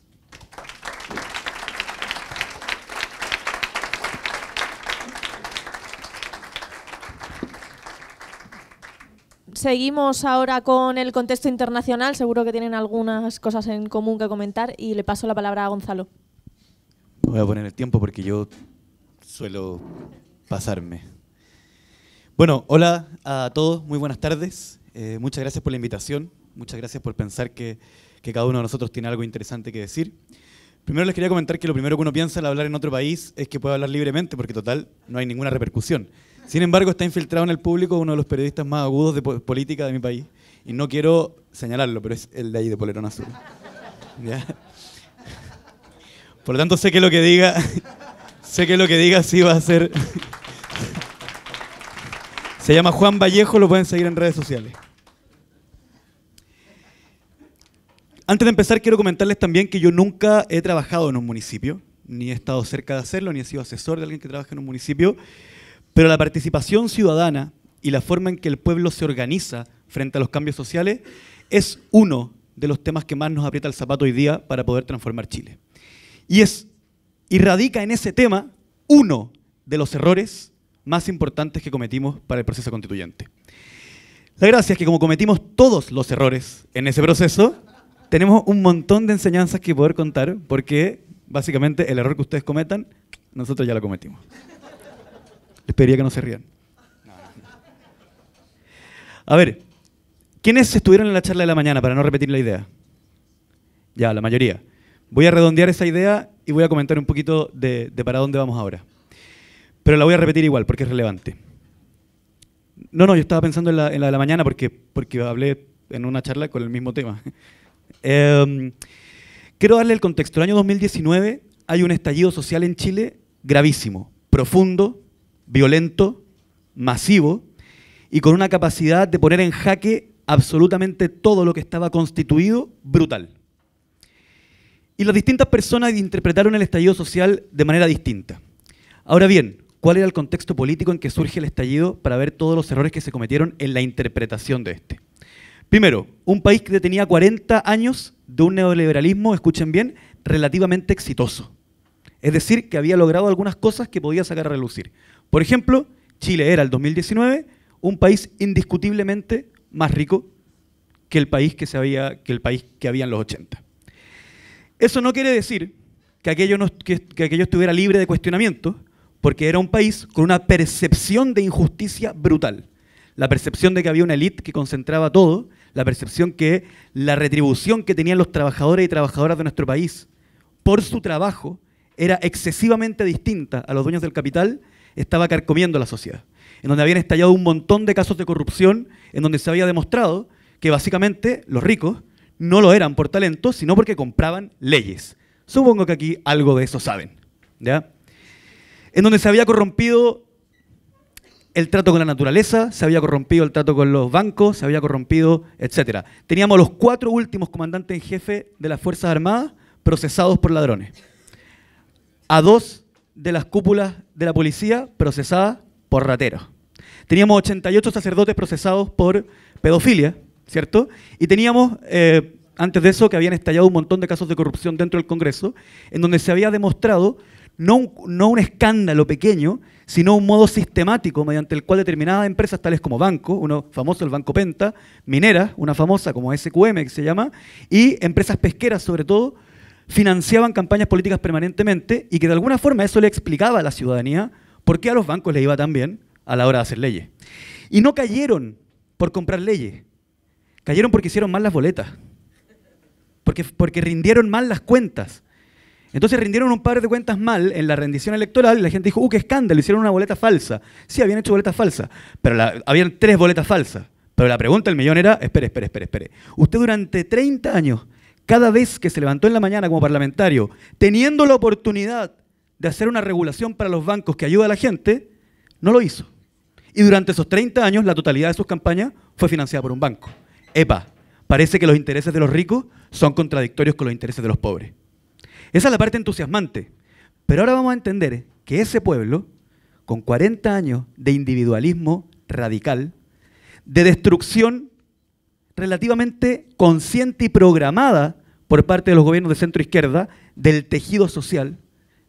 Seguimos ahora con el contexto internacional. Seguro que tienen algunas cosas en común que comentar y le paso la palabra a Gonzalo. Voy a poner el tiempo porque yo suelo pasarme. Bueno, hola a todos, muy buenas tardes. Eh, muchas gracias por la invitación, muchas gracias por pensar que, que cada uno de nosotros tiene algo interesante que decir. Primero les quería comentar que lo primero que uno piensa al hablar en otro país es que puede hablar libremente, porque total no hay ninguna repercusión. Sin embargo, está infiltrado en el público uno de los periodistas más agudos de política de mi país. Y no quiero señalarlo, pero es el de ahí, de Polerón Azul. Por lo tanto, sé que lo que diga, sé que lo que diga sí va a ser... Se llama Juan Vallejo, lo pueden seguir en redes sociales. Antes de empezar, quiero comentarles también que yo nunca he trabajado en un municipio, ni he estado cerca de hacerlo, ni he sido asesor de alguien que trabaja en un municipio. Pero la participación ciudadana y la forma en que el pueblo se organiza frente a los cambios sociales es uno de los temas que más nos aprieta el zapato hoy día para poder transformar Chile. Y es y radica en ese tema uno de los errores más importantes que cometimos para el proceso constituyente. La gracia es que como cometimos todos los errores en ese proceso, tenemos un montón de enseñanzas que poder contar porque básicamente el error que ustedes cometan, nosotros ya lo cometimos. Les pediría que no se rían. A ver, ¿quiénes estuvieron en la charla de la mañana para no repetir la idea? Ya, la mayoría. Voy a redondear esa idea y voy a comentar un poquito de, para dónde vamos ahora. Pero la voy a repetir igual porque es relevante. No, no, yo estaba pensando en la, de la mañana porque, porque hablé en una charla con el mismo tema. Em, quiero darle el contexto. El año 2019 hay un estallido social en Chile gravísimo, profundo, violento, masivo y con una capacidad de poner en jaque absolutamente todo lo que estaba constituido brutal. Y las distintas personas interpretaron el estallido social de manera distinta. Ahora bien, ¿cuál era el contexto político en que surge el estallido para ver todos los errores que se cometieron en la interpretación de este? Primero, un país que tenía 40 años de un neoliberalismo, escuchen bien, relativamente exitoso. Es decir, que había logrado algunas cosas que podía sacar a relucir. Por ejemplo, Chile era el 2019 un país indiscutiblemente más rico que el país que, se había, que, el país que en los 80. Eso no quiere decir que aquello, que, aquello estuviera libre de cuestionamiento, porque era un país con una percepción de injusticia brutal. La percepción de que había una élite que concentraba todo, la percepción que la retribución que tenían los trabajadores y trabajadoras de nuestro país por su trabajo era excesivamente distinta a los dueños del capital estaba carcomiendo la sociedad, en donde habían estallado un montón de casos de corrupción, en donde se había demostrado que básicamente los ricos no lo eran por talento, sino porque compraban leyes. Supongo que aquí algo de eso saben. ¿ya? En donde se había corrompido el trato con la naturaleza, se había corrompido el trato con los bancos, se había corrompido, etc. Teníamos los cuatro últimos comandantes en jefe de las Fuerzas Armadas procesados por ladrones. A dos de las cúpulas de la policía procesada por rateros. Teníamos 88 sacerdotes procesados por pedofilia, ¿cierto? Y teníamos, eh, antes de eso, que habían estallado un montón de casos de corrupción dentro del Congreso, en donde se había demostrado no un, escándalo pequeño, sino un modo sistemático mediante el cual determinadas empresas, tales como Banco, uno famoso, el Banco Penta, Minera, una famosa como SQM que se llama, y empresas pesqueras sobre todo, financiaban campañas políticas permanentemente y que de alguna forma eso le explicaba a la ciudadanía por qué a los bancos les iba tan bien a la hora de hacer leyes. Y no cayeron por comprar leyes, cayeron porque hicieron mal las boletas, porque, porque rindieron mal las cuentas. Entonces rindieron un par de cuentas mal en la rendición electoral y la gente dijo, ¡uh, qué escándalo! Hicieron una boleta falsa. Sí, habían hecho boletas falsas, pero la, habían tres boletas falsas. Pero la pregunta del millón era, espere, espere, espere, espere. Usted durante 30 años cada vez que se levantó en la mañana como parlamentario, teniendo la oportunidad de hacer una regulación para los bancos que ayuda a la gente, no lo hizo. Y durante esos 30 años la totalidad de sus campañas fue financiada por un banco. EPA, parece que los intereses de los ricos son contradictorios con los intereses de los pobres. Esa es la parte entusiasmante. Pero ahora vamos a entender que ese pueblo, con 40 años de individualismo radical, de destrucción relativamente consciente y programada por parte de los gobiernos de centro izquierda del tejido social,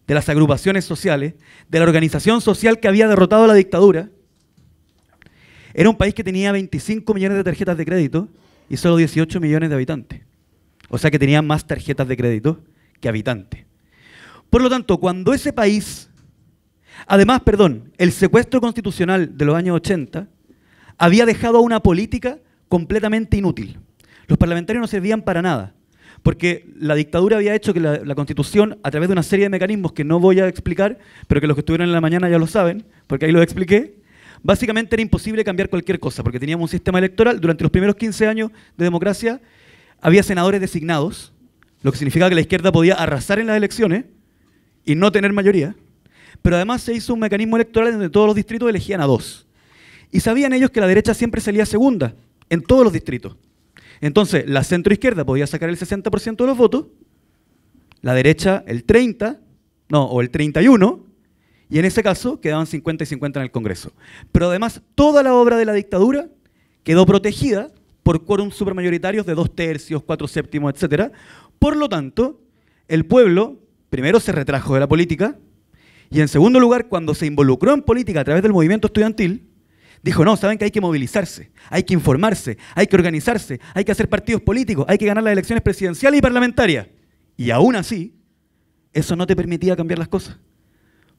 de las agrupaciones sociales, de la organización social que había derrotado a la dictadura. Era un país que tenía 25 millones de tarjetas de crédito y solo 18 millones de habitantes. O sea que tenía más tarjetas de crédito que habitantes. Por lo tanto, cuando ese país, además, perdón, el secuestro constitucional de los años 80 había dejado a una política completamente inútil. Los parlamentarios no servían para nada, porque la dictadura había hecho que la, constitución, a través de una serie de mecanismos que no voy a explicar, pero que los que estuvieron en la mañana ya lo saben, porque ahí lo expliqué, básicamente era imposible cambiar cualquier cosa, porque teníamos un sistema electoral, durante los primeros 15 años de democracia había senadores designados, lo que significaba que la izquierda podía arrasar en las elecciones y no tener mayoría, pero además se hizo un mecanismo electoral donde todos los distritos elegían a dos. Y sabían ellos que la derecha siempre salía segunda, en todos los distritos. Entonces, la centroizquierda podía sacar el 60% de los votos, la derecha el 30, no, o el 31, y en ese caso quedaban 50 y 50 en el Congreso. Pero además, toda la obra de la dictadura quedó protegida por quórum supermayoritarios de dos tercios, cuatro séptimos, etc. Por lo tanto, el pueblo primero se retrajo de la política y en segundo lugar, cuando se involucró en política a través del movimiento estudiantil, Dijo, no, saben que hay que movilizarse, hay que informarse, hay que organizarse, hay que hacer partidos políticos, hay que ganar las elecciones presidenciales y parlamentarias. Y aún así, eso no te permitía cambiar las cosas,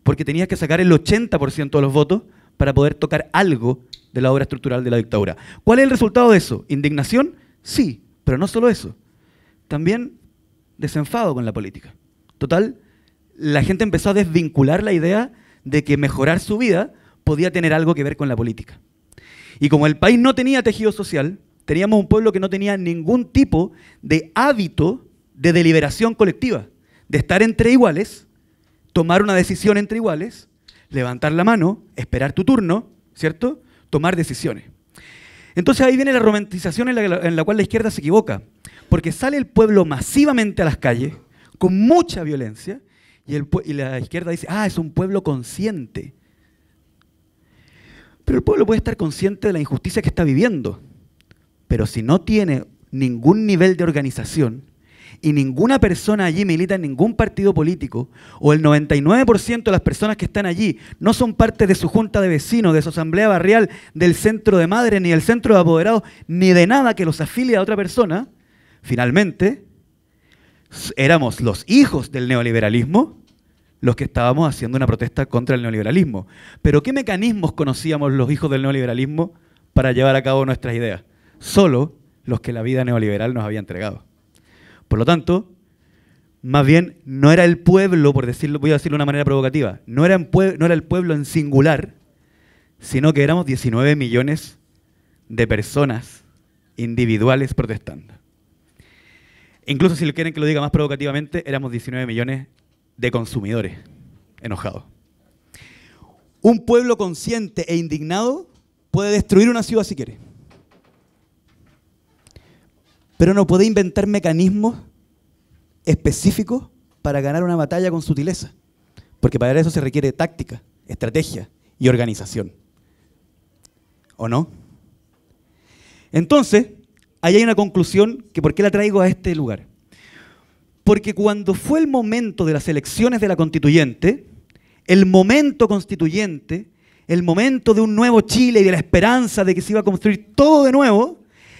porque tenías que sacar el 80% de los votos para poder tocar algo de la obra estructural de la dictadura. ¿Cuál es el resultado de eso? ¿Indignación? Sí, pero no solo eso. También desenfado con la política. Total, la gente empezó a desvincular la idea de que mejorar su vida podía tener algo que ver con la política. Y como el país no tenía tejido social, teníamos un pueblo que no tenía ningún tipo de hábito de deliberación colectiva, de estar entre iguales, tomar una decisión entre iguales, levantar la mano, esperar tu turno, ¿cierto? Tomar decisiones. Entonces ahí viene la romantización en la, cual la izquierda se equivoca, porque sale el pueblo masivamente a las calles, con mucha violencia, y, la izquierda dice, ah, es un pueblo consciente, pero el pueblo puede estar consciente de la injusticia que está viviendo. Pero si no tiene ningún nivel de organización y ninguna persona allí milita en ningún partido político, o el 99% de las personas que están allí no son parte de su junta de vecinos, de su asamblea barrial, del centro de madres, ni del centro de apoderados, ni de nada que los afilie a otra persona, finalmente éramos los hijos del neoliberalismo los que estábamos haciendo una protesta contra el neoliberalismo. Pero ¿qué mecanismos conocíamos los hijos del neoliberalismo para llevar a cabo nuestras ideas? Solo los que la vida neoliberal nos había entregado. Por lo tanto, más bien no era el pueblo, por decirlo, voy a decirlo de una manera provocativa, no era, no era el pueblo en singular, sino que éramos 19 millones de personas individuales protestando. Incluso si lo quieren que lo diga más provocativamente, éramos 19 millones de consumidores enojados. Un pueblo consciente e indignado puede destruir una ciudad si quiere. Pero no puede inventar mecanismos específicos para ganar una batalla con sutileza. Porque para eso se requiere táctica, estrategia y organización. ¿O no? Entonces, ahí hay una conclusión que por qué la traigo a este lugar. Porque cuando fue el momento de las elecciones de la constituyente, el momento constituyente, el momento de un nuevo Chile y de la esperanza de que se iba a construir todo de nuevo,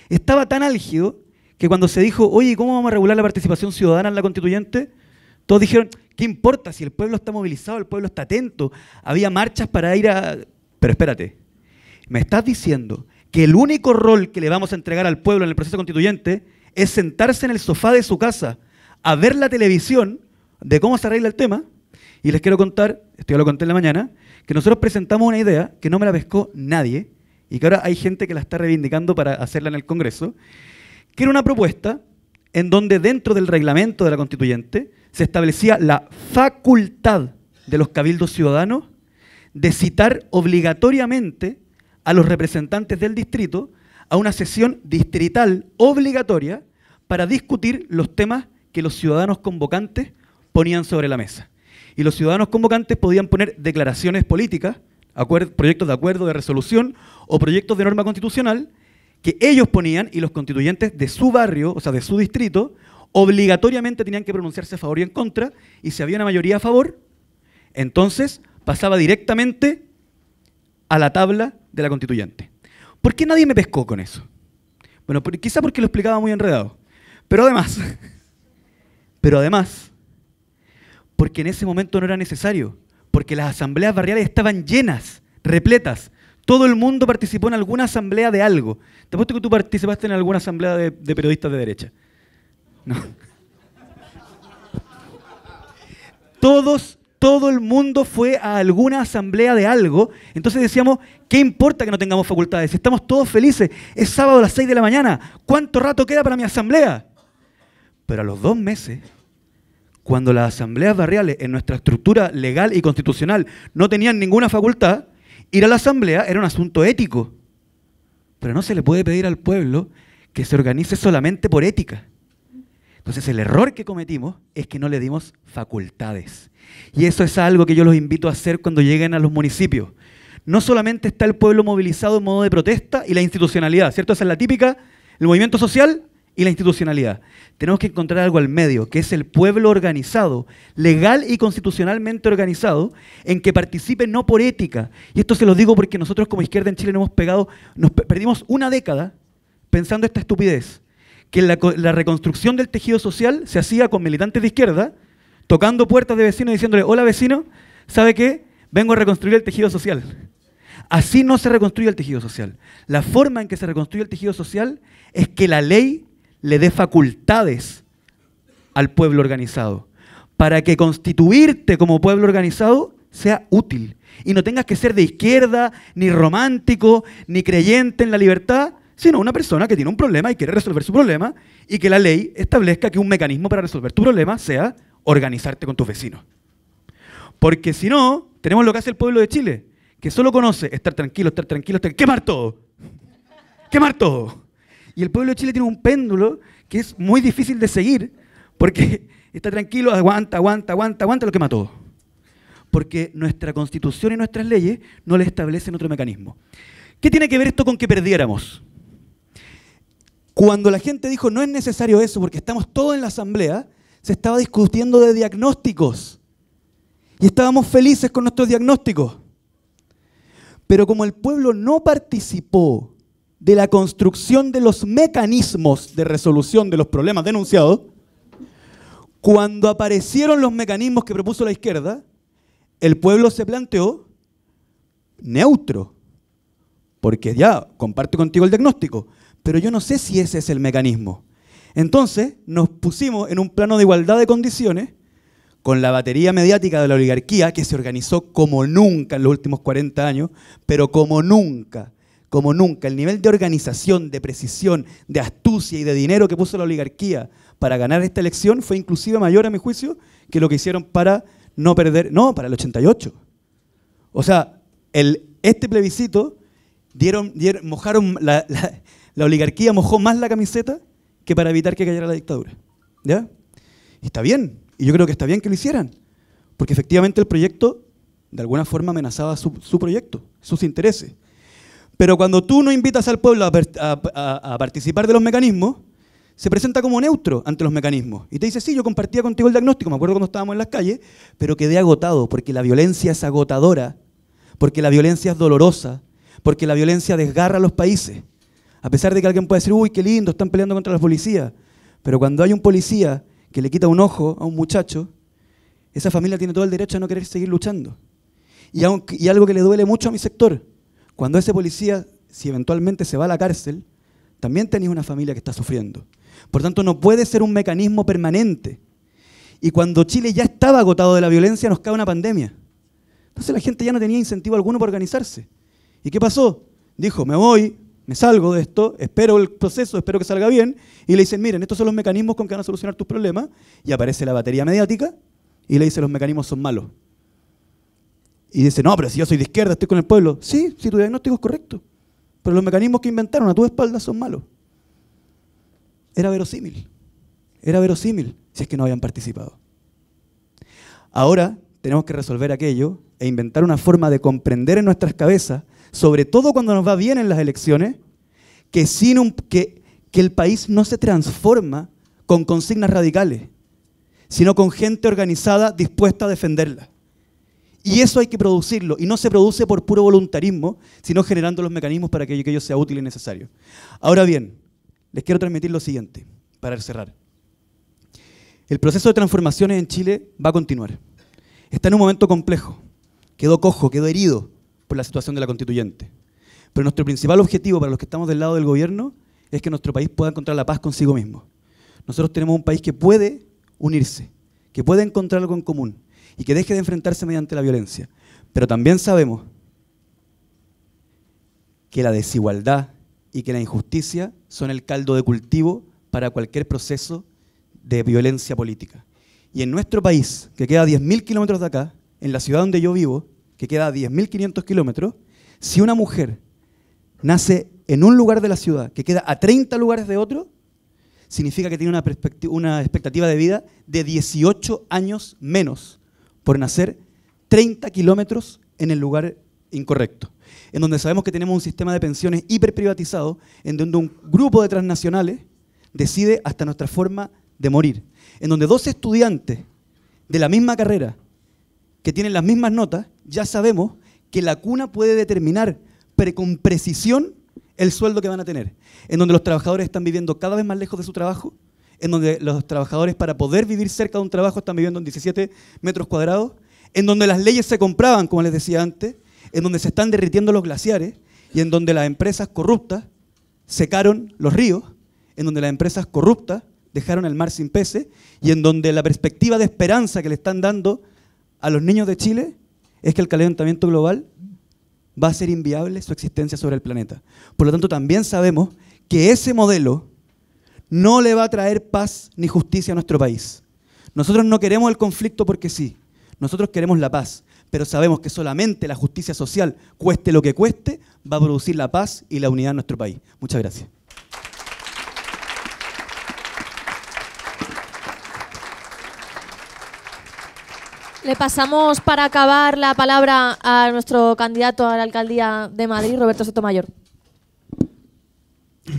estaba tan álgido que cuando se dijo, oye, ¿cómo vamos a regular la participación ciudadana en la constituyente? Todos dijeron, ¿qué importa si el pueblo está movilizado, el pueblo está atento? Había marchas para ir a... Pero espérate, me estás diciendo que el único rol que le vamos a entregar al pueblo en el proceso constituyente es sentarse en el sofá de su casa a ver la televisión de cómo se arregla el tema. Y les quiero contar, esto ya lo conté en la mañana, que nosotros presentamos una idea que no me la pescó nadie y que ahora hay gente que la está reivindicando para hacerla en el Congreso, que era una propuesta en donde dentro del reglamento de la constituyente se establecía la facultad de los cabildos ciudadanos de citar obligatoriamente a los representantes del distrito a una sesión distrital obligatoria para discutir los temas que los ciudadanos convocantes ponían sobre la mesa. Y los ciudadanos convocantes podían poner declaraciones políticas, proyectos de acuerdo, de resolución o proyectos de norma constitucional que ellos ponían y los constituyentes de su barrio, o sea, de su distrito, obligatoriamente tenían que pronunciarse a favor y en contra, y si había una mayoría a favor, entonces pasaba directamente a la tabla de la constituyente. ¿Por qué nadie me pescó con eso? Bueno, quizá porque lo explicaba muy enredado, pero además... Pero además, porque en ese momento no era necesario, porque las asambleas barriales estaban llenas, repletas. Todo el mundo participó en alguna asamblea de algo. Te apuesto que tú participaste en alguna asamblea de, periodistas de derecha. No. Todos, todo el mundo fue a alguna asamblea de algo. Entonces decíamos, ¿qué importa que no tengamos facultades? Estamos todos felices. Es sábado a las 6 de la mañana. ¿Cuánto rato queda para mi asamblea? Pero a los dos meses, cuando las asambleas barriales en nuestra estructura legal y constitucional no tenían ninguna facultad, ir a la asamblea era un asunto ético. Pero no se le puede pedir al pueblo que se organice solamente por ética. Entonces el error que cometimos es que no le dimos facultades. Y eso es algo que yo los invito a hacer cuando lleguen a los municipios. No solamente está el pueblo movilizado en modo de protesta y la institucionalidad, ¿cierto? Esa es la típica, el movimiento social y la institucionalidad. Tenemos que encontrar algo al medio, que es el pueblo organizado, legal y constitucionalmente organizado, en que participe no por ética. Y esto se lo digo porque nosotros como izquierda en Chile nos hemos pegado, nos perdimos una década pensando esta estupidez, que la, reconstrucción del tejido social se hacía con militantes de izquierda, tocando puertas de vecinos diciéndole, hola vecino, ¿sabe qué? Vengo a reconstruir el tejido social. Así no se reconstruye el tejido social. La forma en que se reconstruye el tejido social es que la ley le dé facultades al pueblo organizado, para que constituirte como pueblo organizado sea útil y no tengas que ser de izquierda, ni romántico, ni creyente en la libertad, sino una persona que tiene un problema y quiere resolver su problema y que la ley establezca que un mecanismo para resolver tu problema sea organizarte con tus vecinos. Porque si no, tenemos lo que hace el pueblo de Chile, que solo conoce estar tranquilo, estar tranquilo, quemar todo. Quemar todo. Y el pueblo de Chile tiene un péndulo que es muy difícil de seguir porque está tranquilo, aguanta, aguanta, aguanta, aguanta lo que mató. Porque nuestra constitución y nuestras leyes no le establecen otro mecanismo. ¿Qué tiene que ver esto con que perdiéramos? Cuando la gente dijo no es necesario eso porque estamos todos en la asamblea, se estaba discutiendo de diagnósticos. Y estábamos felices con nuestros diagnósticos. Pero como el pueblo no participó de la construcción de los mecanismos de resolución de los problemas denunciados, cuando aparecieron los mecanismos que propuso la izquierda, el pueblo se planteó neutro, porque ya comparto contigo el diagnóstico, pero yo no sé si ese es el mecanismo. Entonces nos pusimos en un plano de igualdad de condiciones con la batería mediática de la oligarquía que se organizó como nunca en los últimos 40 años, pero como nunca como nunca. El nivel de organización, de precisión, de astucia y de dinero que puso la oligarquía para ganar esta elección fue inclusive mayor, a mi juicio, que lo que hicieron para no perder, no, para el 88. O sea, este plebiscito dieron, mojaron, la, oligarquía mojó más la camiseta que para evitar que cayera la dictadura. ¿Ya? Y está bien, y yo creo que está bien que lo hicieran, porque efectivamente el proyecto de alguna forma amenazaba su proyecto, sus intereses. Pero cuando tú no invitas al pueblo a, participar de los mecanismos, se presenta como neutro ante los mecanismos. Y te dice, sí, yo compartía contigo el diagnóstico, me acuerdo cuando estábamos en las calles, pero quedé agotado porque la violencia es agotadora, porque la violencia es dolorosa, porque la violencia desgarra a los países. A pesar de que alguien puede decir, uy, qué lindo, están peleando contra las policías. Pero cuando hay un policía que le quita un ojo a un muchacho, esa familia tiene todo el derecho a no querer seguir luchando. y algo que le duele mucho a mi sector cuando ese policía, si eventualmente se va a la cárcel, también tenéis una familia que está sufriendo. Por tanto, no puede ser un mecanismo permanente. Y cuando Chile ya estaba agotado de la violencia, nos cae una pandemia. Entonces la gente ya no tenía incentivo alguno para organizarse. ¿Y qué pasó? Dijo, me voy, me salgo de esto, espero el proceso, espero que salga bien. Y le dicen, miren, estos son los mecanismos con que van a solucionar tus problemas. Y aparece la batería mediática y le dice, los mecanismos son malos. Y dice, no, pero si yo soy de izquierda, estoy con el pueblo. Sí, si tu diagnóstico es correcto. Pero los mecanismos que inventaron a tu espalda son malos. Era verosímil. Era verosímil si es que no habían participado. Ahora tenemos que resolver aquello e inventar una forma de comprender en nuestras cabezas, sobre todo cuando nos va bien en las elecciones, que, que el país no se transforma con consignas radicales, sino con gente organizada dispuesta a defenderla. Y eso hay que producirlo, y no se produce por puro voluntarismo, sino generando los mecanismos para que aquello sea útil y necesario. Ahora bien, les quiero transmitir lo siguiente, para cerrar. El proceso de transformaciones en Chile va a continuar. Está en un momento complejo. Quedó cojo, quedó herido por la situación de la constituyente. Pero nuestro principal objetivo para los que estamos del lado del gobierno es que nuestro país pueda encontrar la paz consigo mismo. Nosotros tenemos un país que puede unirse, que puede encontrar algo en común, y que deje de enfrentarse mediante la violencia. Pero también sabemos que la desigualdad y que la injusticia son el caldo de cultivo para cualquier proceso de violencia política. Y en nuestro país, que queda a 10.000 kilómetros de acá, en la ciudad donde yo vivo, que queda a 10.500 kilómetros, si una mujer nace en un lugar de la ciudad que queda a 30 lugares de otro, significa que tiene una, una expectativa de vida de 18 años menos por nacer 30 kilómetros en el lugar incorrecto, en donde sabemos que tenemos un sistema de pensiones hiperprivatizado, en donde un grupo de transnacionales decide hasta nuestra forma de morir, en donde dos estudiantes de la misma carrera, que tienen las mismas notas, ya sabemos que la cuna puede determinar con precisión el sueldo que van a tener, en donde los trabajadores están viviendo cada vez más lejos de su trabajo, en donde los trabajadores para poder vivir cerca de un trabajo están viviendo en 17 metros cuadrados, en donde las leyes se compraban, como les decía antes, en donde se están derritiendo los glaciares y en donde las empresas corruptas secaron los ríos, en donde las empresas corruptas dejaron el mar sin peces y en donde la perspectiva de esperanza que le están dando a los niños de Chile es que el calentamiento global va a ser inviable su existencia sobre el planeta. Por lo tanto, también sabemos que ese modelo no le va a traer paz ni justicia a nuestro país. Nosotros no queremos el conflicto porque sí, nosotros queremos la paz, pero sabemos que solamente la justicia social, cueste lo que cueste, va a producir la paz y la unidad en nuestro país. Muchas gracias. Le pasamos para acabar la palabra a nuestro candidato a la alcaldía de Madrid, Roberto Sotomayor.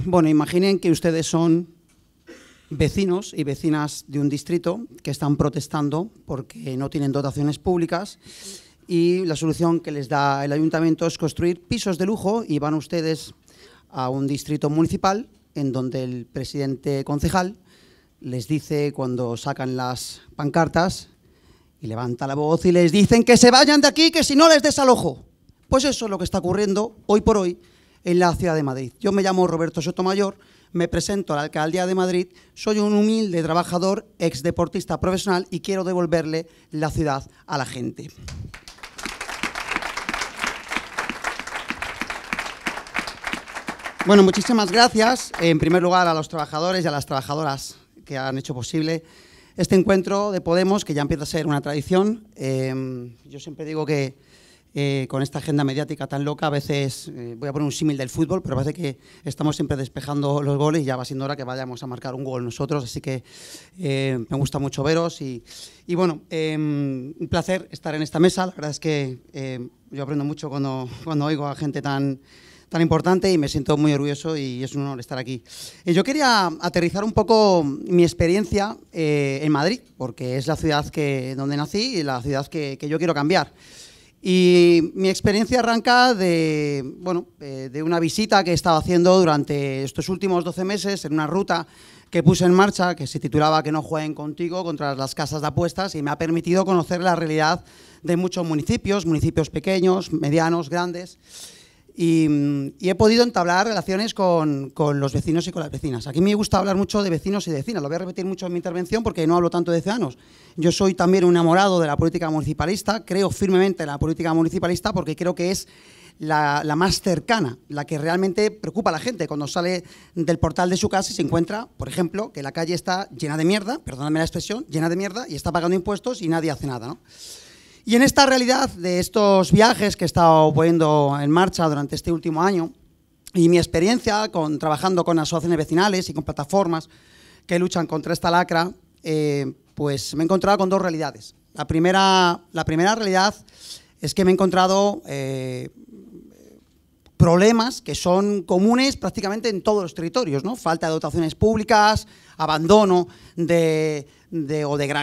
Bueno, imaginen que ustedes son vecinos y vecinas de un distrito que están protestando porque no tienen dotaciones públicas y la solución que les da el ayuntamiento es construir pisos de lujo y van ustedes a un distrito municipal en donde el presidente concejal les dice cuando sacan las pancartas y levanta la voz y les dicen que se vayan de aquí, que si no les desalojo. Pues eso es lo que está ocurriendo hoy por hoy en la ciudad de Madrid. Yo me llamo Roberto Sotomayor me presento a la Alcaldía de Madrid, soy un humilde trabajador, ex deportista profesional y quiero devolverle la ciudad a la gente. Bueno, muchísimas gracias en primer lugar a los trabajadores y a las trabajadoras que han hecho posible este encuentro de Podemos, que ya empieza a ser una tradición. Em, yo siempre digo que eh, con esta agenda mediática tan loca, a veces, eh, voy a poner un símil del fútbol, pero parece que estamos siempre despejando los goles y ya va siendo hora que vayamos a marcar un gol nosotros, así que eh, me gusta mucho veros y, bueno, em, un placer estar en esta mesa, la verdad es que em, yo aprendo mucho cuando, cuando oigo a gente tan tan importante y me siento muy orgulloso y es un honor estar aquí. yo quería aterrizar un poco mi experiencia en Madrid, porque es la ciudad que, donde nací y la ciudad que, que yo quiero cambiar. Y mi experiencia arranca de, bueno, eh, de una visita que he estado haciendo durante estos últimos 12 meses en una ruta que puse en marcha, que se titulaba Que no jueguen contigo contra las casas de apuestas y me ha permitido conocer la realidad de muchos municipios, municipios pequeños, medianos, grandes. Y, he podido entablar relaciones con, los vecinos y con las vecinas. Aquí me gusta hablar mucho de vecinos y vecinas, lo voy a repetir mucho en mi intervención porque no hablo tanto de ciudadanos. Yo soy también un enamorado de la política municipalista, creo firmemente en la política municipalista porque creo que es la, más cercana, la que realmente preocupa a la gente cuando sale del portal de su casa y se encuentra, por ejemplo, que la calle está llena de mierda, perdóname la expresión, llena de mierda y está pagando impuestos y nadie hace nada. Y en esta realidad de estos viajes que he estado poniendo en marcha durante este último año y mi experiencia con, trabajando con asociaciones vecinales y con plataformas que luchan contra esta lacra, eh, pues me he encontrado con dos realidades. La primera, la primera realidad es que me he encontrado eh, problemas que son comunes prácticamente en todos los territorios, ¿no? Falta de dotaciones públicas, abandono de de, o de, de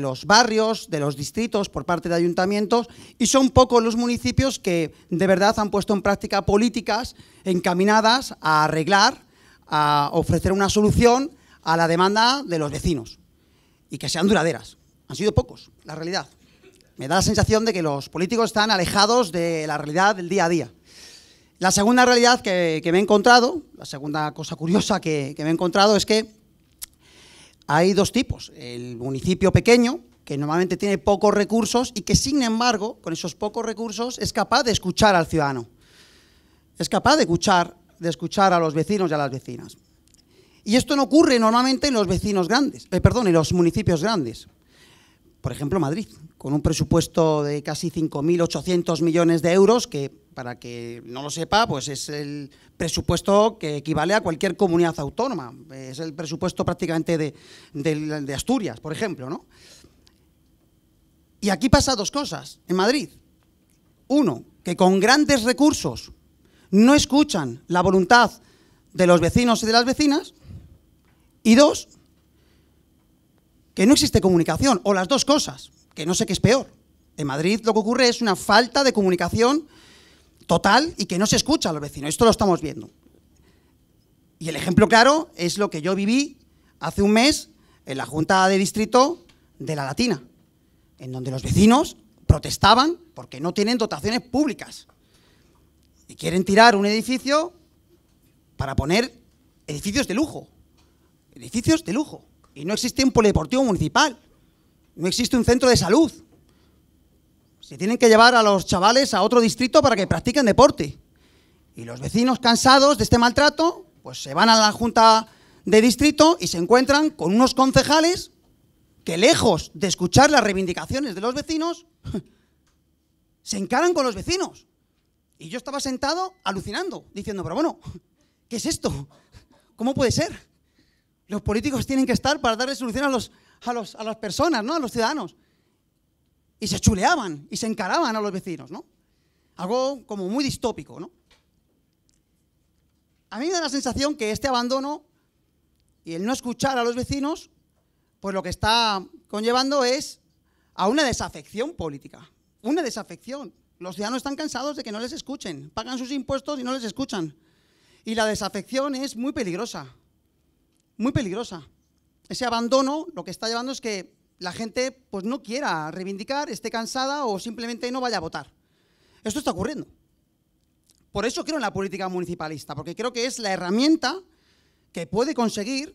los, barrios, de los distritos por parte de ayuntamientos y son pocos los municipios que de verdad han puesto en práctica políticas encaminadas a arreglar, a ofrecer una solución a la demanda de los vecinos y que sean duraderas. Han sido pocos, la realidad. Me da la sensación de que los políticos están alejados de la realidad del día a día. La segunda realidad que, me he encontrado, la segunda cosa curiosa que me he encontrado es que hay dos tipos, el municipio pequeño, que normalmente tiene pocos recursos y que sin embargo, con esos pocos recursos, es capaz de escuchar al ciudadano, es capaz de escuchar, de escuchar a los vecinos y a las vecinas. Y esto no ocurre normalmente en los vecinos grandes, eh, perdón, en los municipios grandes. Por ejemplo, Madrid, con un presupuesto de casi 5.800 millones de euros, que para que no lo sepa, pues es el presupuesto que equivale a cualquier comunidad autónoma. Es el presupuesto prácticamente de, Asturias, por ejemplo, ¿no? Y aquí pasa dos cosas en Madrid. Uno, que con grandes recursos no escuchan la voluntad de los vecinos y de las vecinas. Y dos, que no existe comunicación, o las dos cosas, que no sé qué es peor. En Madrid lo que ocurre es una falta de comunicación total y que no se escucha a los vecinos. Esto lo estamos viendo. Y el ejemplo claro es lo que yo viví hace un mes en la Junta de Distrito de La Latina, en donde los vecinos protestaban porque no tienen dotaciones públicas y quieren tirar un edificio para poner edificios de lujo. Edificios de lujo. Y no existe un polideportivo municipal. No existe un centro de salud. Se tienen que llevar a los chavales a otro distrito para que practiquen deporte. Y los vecinos cansados de este maltrato, pues se van a la junta de distrito y se encuentran con unos concejales que lejos de escuchar las reivindicaciones de los vecinos, se encaran con los vecinos. Y yo estaba sentado alucinando, diciendo, pero bueno, ¿qué es esto? ¿Cómo puede ser? Los políticos tienen que estar para darle solución a, a, los, a las personas, ¿no? a los ciudadanos y se chuleaban y se encaraban a los vecinos, ¿no? Algo como muy distópico, ¿no? A mí me da la sensación que este abandono y el no escuchar a los vecinos, pues lo que está conllevando es a una desafección política, una desafección. Los ciudadanos están cansados de que no les escuchen, pagan sus impuestos y no les escuchan. Y la desafección es muy peligrosa, muy peligrosa. Ese abandono lo que está llevando es que la gente pues, no quiera reivindicar, esté cansada o simplemente no vaya a votar. Esto está ocurriendo. Por eso creo en la política municipalista, porque creo que es la herramienta que puede conseguir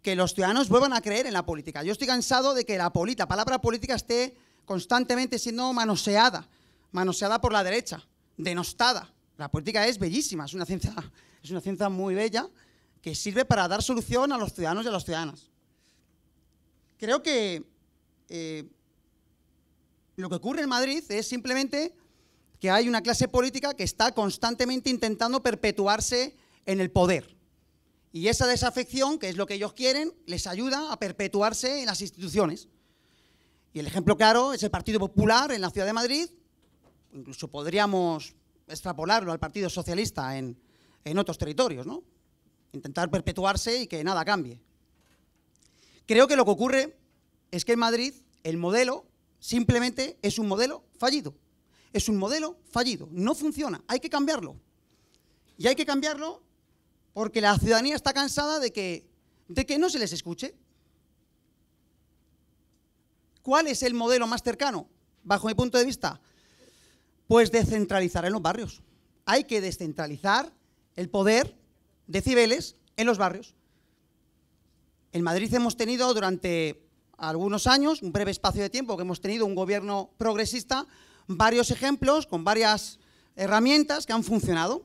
que los ciudadanos vuelvan a creer en la política. Yo estoy cansado de que la, palabra política esté constantemente siendo manoseada, manoseada por la derecha, denostada. La política es bellísima, es una ciencia, es una ciencia muy bella que sirve para dar solución a los ciudadanos y a las ciudadanas creo que eh, lo que ocurre en Madrid es simplemente que hay una clase política que está constantemente intentando perpetuarse en el poder. Y esa desafección, que es lo que ellos quieren, les ayuda a perpetuarse en las instituciones. Y el ejemplo claro es el Partido Popular en la Ciudad de Madrid, incluso podríamos extrapolarlo al Partido Socialista en, en otros territorios, ¿no? Intentar perpetuarse y que nada cambie. Creo que lo que ocurre es que en Madrid el modelo simplemente es un modelo fallido. Es un modelo fallido. No funciona. Hay que cambiarlo. Y hay que cambiarlo porque la ciudadanía está cansada de que, de que no se les escuche. ¿Cuál es el modelo más cercano, bajo mi punto de vista? Pues descentralizar en los barrios. Hay que descentralizar el poder de Cibeles en los barrios. En Madrid hemos tenido durante algunos años, un breve espacio de tiempo que hemos tenido un gobierno progresista, varios ejemplos con varias herramientas que han funcionado.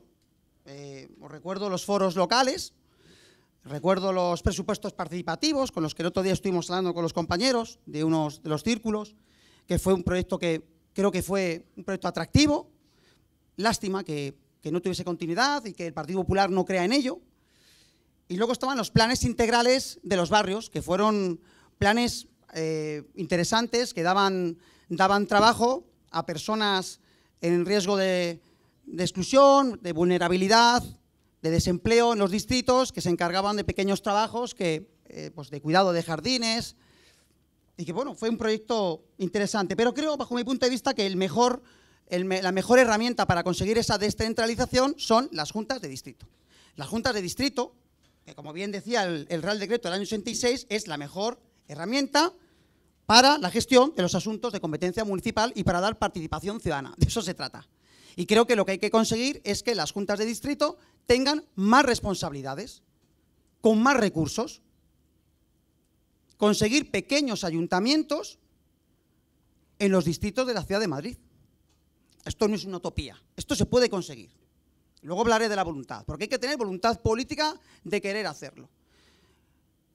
Eh, os recuerdo los foros locales, recuerdo los presupuestos participativos con los que el otro día estuvimos hablando con los compañeros de unos de los círculos, que fue un proyecto que creo que fue un proyecto atractivo. Lástima que no tuviese continuidad y que el Partido Popular no crea en ello, y luego estaban los planes integrales de los barrios, que fueron planes eh, interesantes que daban, daban trabajo a personas en riesgo de, exclusión, de vulnerabilidad, de desempleo en los distritos, que se encargaban de pequeños trabajos que, eh, pues de cuidado de jardines, y que bueno, fue un proyecto interesante. Pero creo, bajo mi punto de vista, que el mejor, la mejor herramienta para conseguir esa descentralización son las juntas de distrito. Las juntas de distrito como bien decía el, el Real Decreto del año 86, es la mejor herramienta para la gestión de los asuntos de competencia municipal y para dar participación ciudadana. De eso se trata. Y creo que lo que hay que conseguir es que las juntas de distrito tengan más responsabilidades, con más recursos, conseguir pequeños ayuntamientos en los distritos de la ciudad de Madrid. Esto no es una utopía, esto se puede conseguir. Luego hablaré de la voluntad, porque hay que tener voluntad política de querer hacerlo.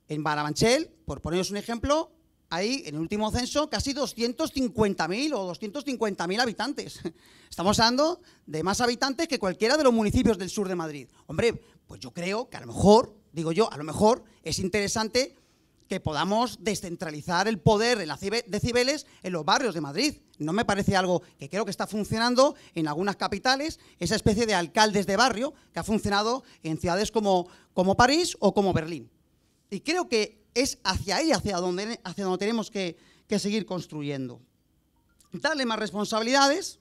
En Barabanchel, por poneros un ejemplo, hay en el último censo casi 250.000 o 250.000 habitantes. Estamos hablando de más habitantes que cualquiera de los municipios del sur de Madrid. Hombre, pues yo creo que a lo mejor, digo yo, a lo mejor es interesante que podamos descentralizar el poder de Cibeles decibeles en los barrios de Madrid. No me parece algo que creo que está funcionando en algunas capitales, esa especie de alcaldes de barrio que ha funcionado en ciudades como, como París o como Berlín. Y creo que es hacia ahí, hacia donde, hacia donde tenemos que, seguir construyendo. Darle más responsabilidades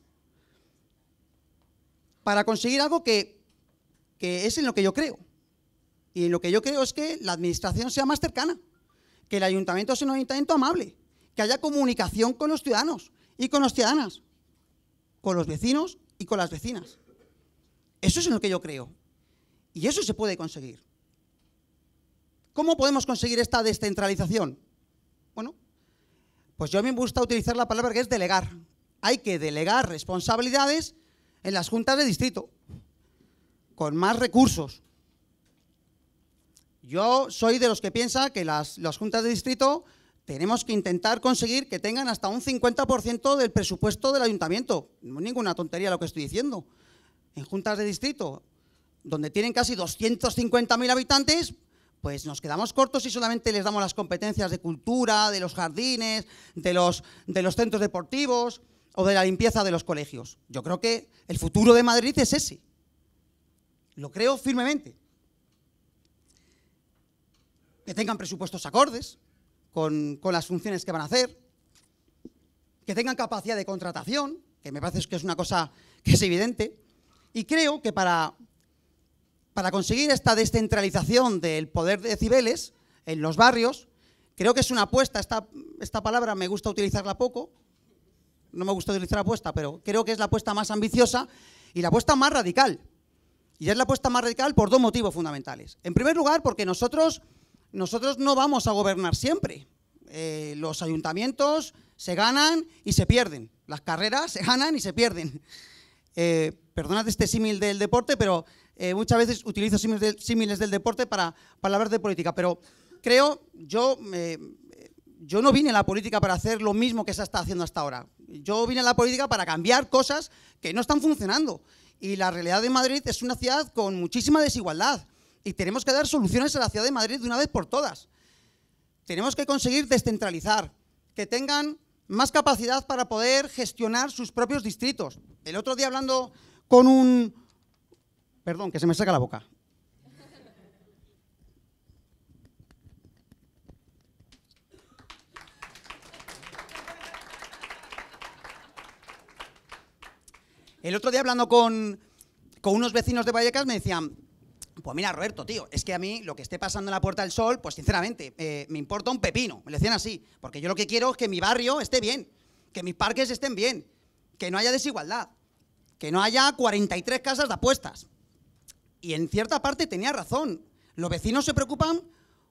para conseguir algo que es en lo que yo creo. Y en lo que yo creo es que la administración sea más cercana que el ayuntamiento sea un ayuntamiento amable, que haya comunicación con los ciudadanos y con las ciudadanas, con los vecinos y con las vecinas. Eso es en lo que yo creo. Y eso se puede conseguir. ¿Cómo podemos conseguir esta descentralización? Bueno, pues yo a me gusta utilizar la palabra que es delegar. Hay que delegar responsabilidades en las juntas de distrito, con más recursos, yo soy de los que piensa que las, juntas de distrito tenemos que intentar conseguir que tengan hasta un 50% del presupuesto del ayuntamiento. No es ninguna tontería lo que estoy diciendo. En juntas de distrito, donde tienen casi 250.000 habitantes, pues nos quedamos cortos y solamente les damos las competencias de cultura, de los jardines, de los centros deportivos o de la limpieza de los colegios. Yo creo que el futuro de Madrid es ese. Lo creo firmemente que tengan presupuestos acordes con, las funciones que van a hacer, que tengan capacidad de contratación, que me parece que es una cosa que es evidente, y creo que para, para conseguir esta descentralización del poder de cibeles en los barrios, creo que es una apuesta, esta, esta palabra me gusta utilizarla poco, no me gusta utilizar apuesta, pero creo que es la apuesta más ambiciosa y la apuesta más radical. Y es la apuesta más radical por dos motivos fundamentales. En primer lugar, porque nosotros nosotros no vamos a gobernar siempre. Eh, los ayuntamientos se ganan y se pierden. Las carreras se ganan y se pierden. Eh, perdonad este símil del deporte, pero eh, muchas veces utilizo símiles del deporte para, para, hablar de política. Pero creo, yo, yo no vine a la política para hacer lo mismo que se está haciendo hasta ahora. Yo vine a la política para cambiar cosas que no están funcionando. Y la realidad de Madrid es una ciudad con muchísima desigualdad y tenemos que dar soluciones a la ciudad de Madrid de una vez por todas. Tenemos que conseguir descentralizar, que tengan más capacidad para poder gestionar sus propios distritos. El otro día hablando con un... Perdón, que se me saca la boca. El otro día hablando con, con unos vecinos de Vallecas me decían, pues mira, Roberto, tío, es que a mí lo que esté pasando en la Puerta del Sol, pues sinceramente, eh, me importa un pepino. Me lo decían así. Porque yo lo que quiero es que mi barrio esté bien, que mis parques estén bien, que no haya desigualdad, que no haya 43 casas de apuestas. Y en cierta parte tenía razón. Los vecinos se preocupan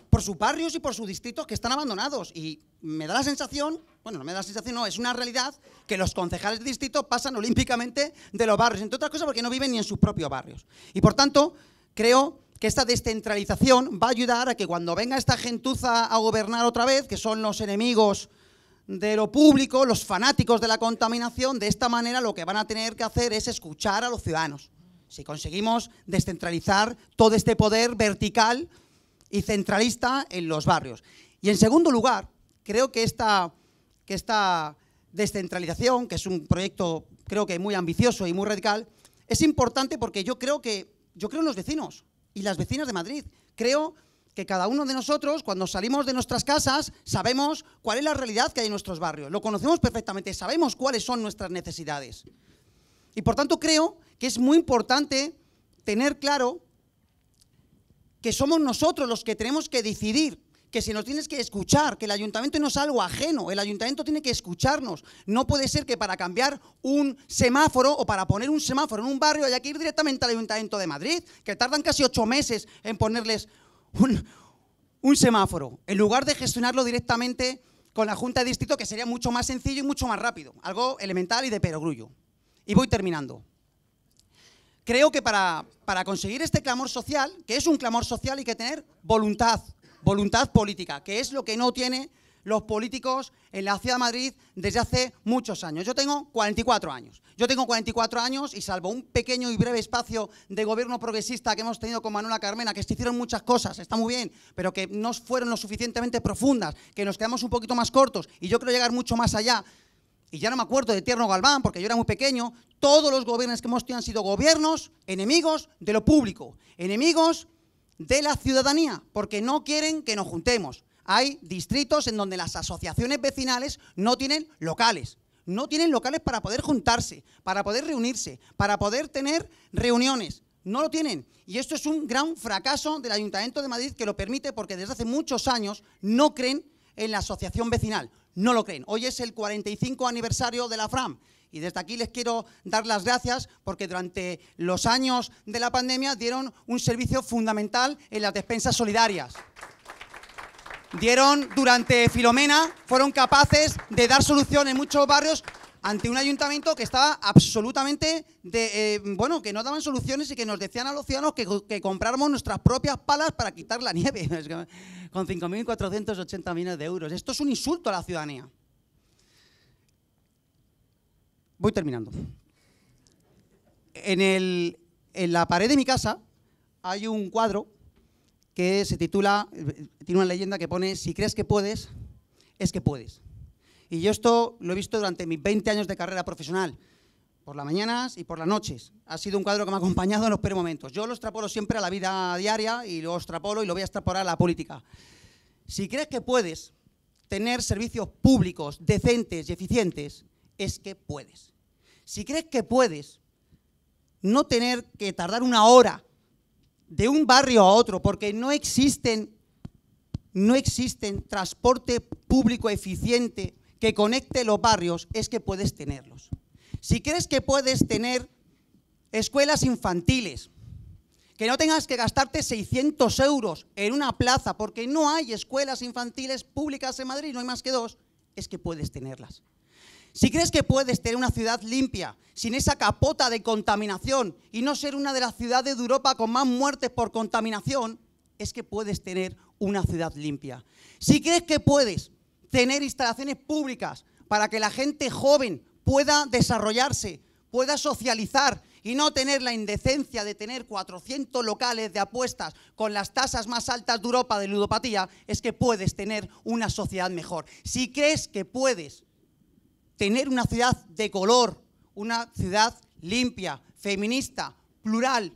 por sus barrios y por sus distritos que están abandonados. Y me da la sensación, bueno, no me da la sensación, no, es una realidad que los concejales de distrito pasan olímpicamente de los barrios, entre otras cosas porque no viven ni en sus propios barrios. Y por tanto, creo que esta descentralización va a ayudar a que cuando venga esta gentuza a gobernar otra vez, que son los enemigos de lo público, los fanáticos de la contaminación, de esta manera lo que van a tener que hacer es escuchar a los ciudadanos. Si conseguimos descentralizar todo este poder vertical y centralista en los barrios. Y en segundo lugar, creo que esta, que esta descentralización, que es un proyecto creo que muy ambicioso y muy radical, es importante porque yo creo que yo creo en los vecinos y las vecinas de Madrid. Creo que cada uno de nosotros, cuando salimos de nuestras casas, sabemos cuál es la realidad que hay en nuestros barrios. Lo conocemos perfectamente, sabemos cuáles son nuestras necesidades. Y por tanto creo que es muy importante tener claro que somos nosotros los que tenemos que decidir que si nos tienes que escuchar, que el ayuntamiento no es algo ajeno, el ayuntamiento tiene que escucharnos. No puede ser que para cambiar un semáforo o para poner un semáforo en un barrio haya que ir directamente al ayuntamiento de Madrid, que tardan casi ocho meses en ponerles un, semáforo, en lugar de gestionarlo directamente con la Junta de Distrito, que sería mucho más sencillo y mucho más rápido, algo elemental y de perogrullo. Y voy terminando. Creo que para, para conseguir este clamor social, que es un clamor social, y que tener voluntad voluntad política, que es lo que no tienen los políticos en la ciudad de Madrid desde hace muchos años. Yo tengo 44 años. Yo tengo 44 años y salvo un pequeño y breve espacio de gobierno progresista que hemos tenido con Manuela Carmena, que se hicieron muchas cosas, está muy bien, pero que no fueron lo suficientemente profundas, que nos quedamos un poquito más cortos y yo quiero llegar mucho más allá. Y ya no me acuerdo de Tierno Galván, porque yo era muy pequeño. Todos los gobiernos que hemos tenido han sido gobiernos enemigos de lo público, enemigos de la ciudadanía, porque no quieren que nos juntemos. Hay distritos en donde las asociaciones vecinales no tienen locales, no tienen locales para poder juntarse, para poder reunirse, para poder tener reuniones. No lo tienen. Y esto es un gran fracaso del Ayuntamiento de Madrid que lo permite porque desde hace muchos años no creen en la asociación vecinal. No lo creen. Hoy es el 45 aniversario de la FRAM y desde aquí les quiero dar las gracias porque durante los años de la pandemia dieron un servicio fundamental en las despensas solidarias. Dieron durante Filomena, fueron capaces de dar solución en muchos barrios ante un ayuntamiento que estaba absolutamente, de, eh, bueno, que no daban soluciones y que nos decían a los ciudadanos que, que compráramos nuestras propias palas para quitar la nieve, con 5.480 millones de euros. Esto es un insulto a la ciudadanía voy terminando. En, la pared de mi casa hay un cuadro que se titula, eh, tiene una leyenda que pone, si crees que puedes, es que puedes. Y yo esto lo he visto durante mis 20 años de carrera profesional, por las mañanas y por las noches. Ha sido un cuadro que me ha acompañado en los peores momentos. Yo lo extrapolo siempre a la vida diaria y lo extrapolo y lo voy a extrapolar a la política. Si crees que puedes tener servicios públicos decentes y eficientes, es que puedes. Si crees que puedes no tener que tardar una hora de un barrio a otro, porque no existen, no existen transporte público eficiente que conecte los barrios, es que puedes tenerlos. Si crees que puedes tener escuelas infantiles, que no tengas que gastarte 600 euros en una plaza, porque no hay escuelas infantiles públicas en Madrid, no hay más que dos, es que puedes tenerlas. Si crees que puedes tener una ciudad limpia, sin esa capota de contaminación y no ser una de las ciudades de Europa con más muertes por contaminación, es que puedes tener una ciudad limpia. Si crees que puedes tener instalaciones públicas para que la gente joven pueda desarrollarse, pueda socializar y no tener la indecencia de tener 400 locales de apuestas con las tasas más altas de Europa de ludopatía, es que puedes tener una sociedad mejor. Si crees que puedes tener una ciudad de color, una ciudad limpia, feminista, plural,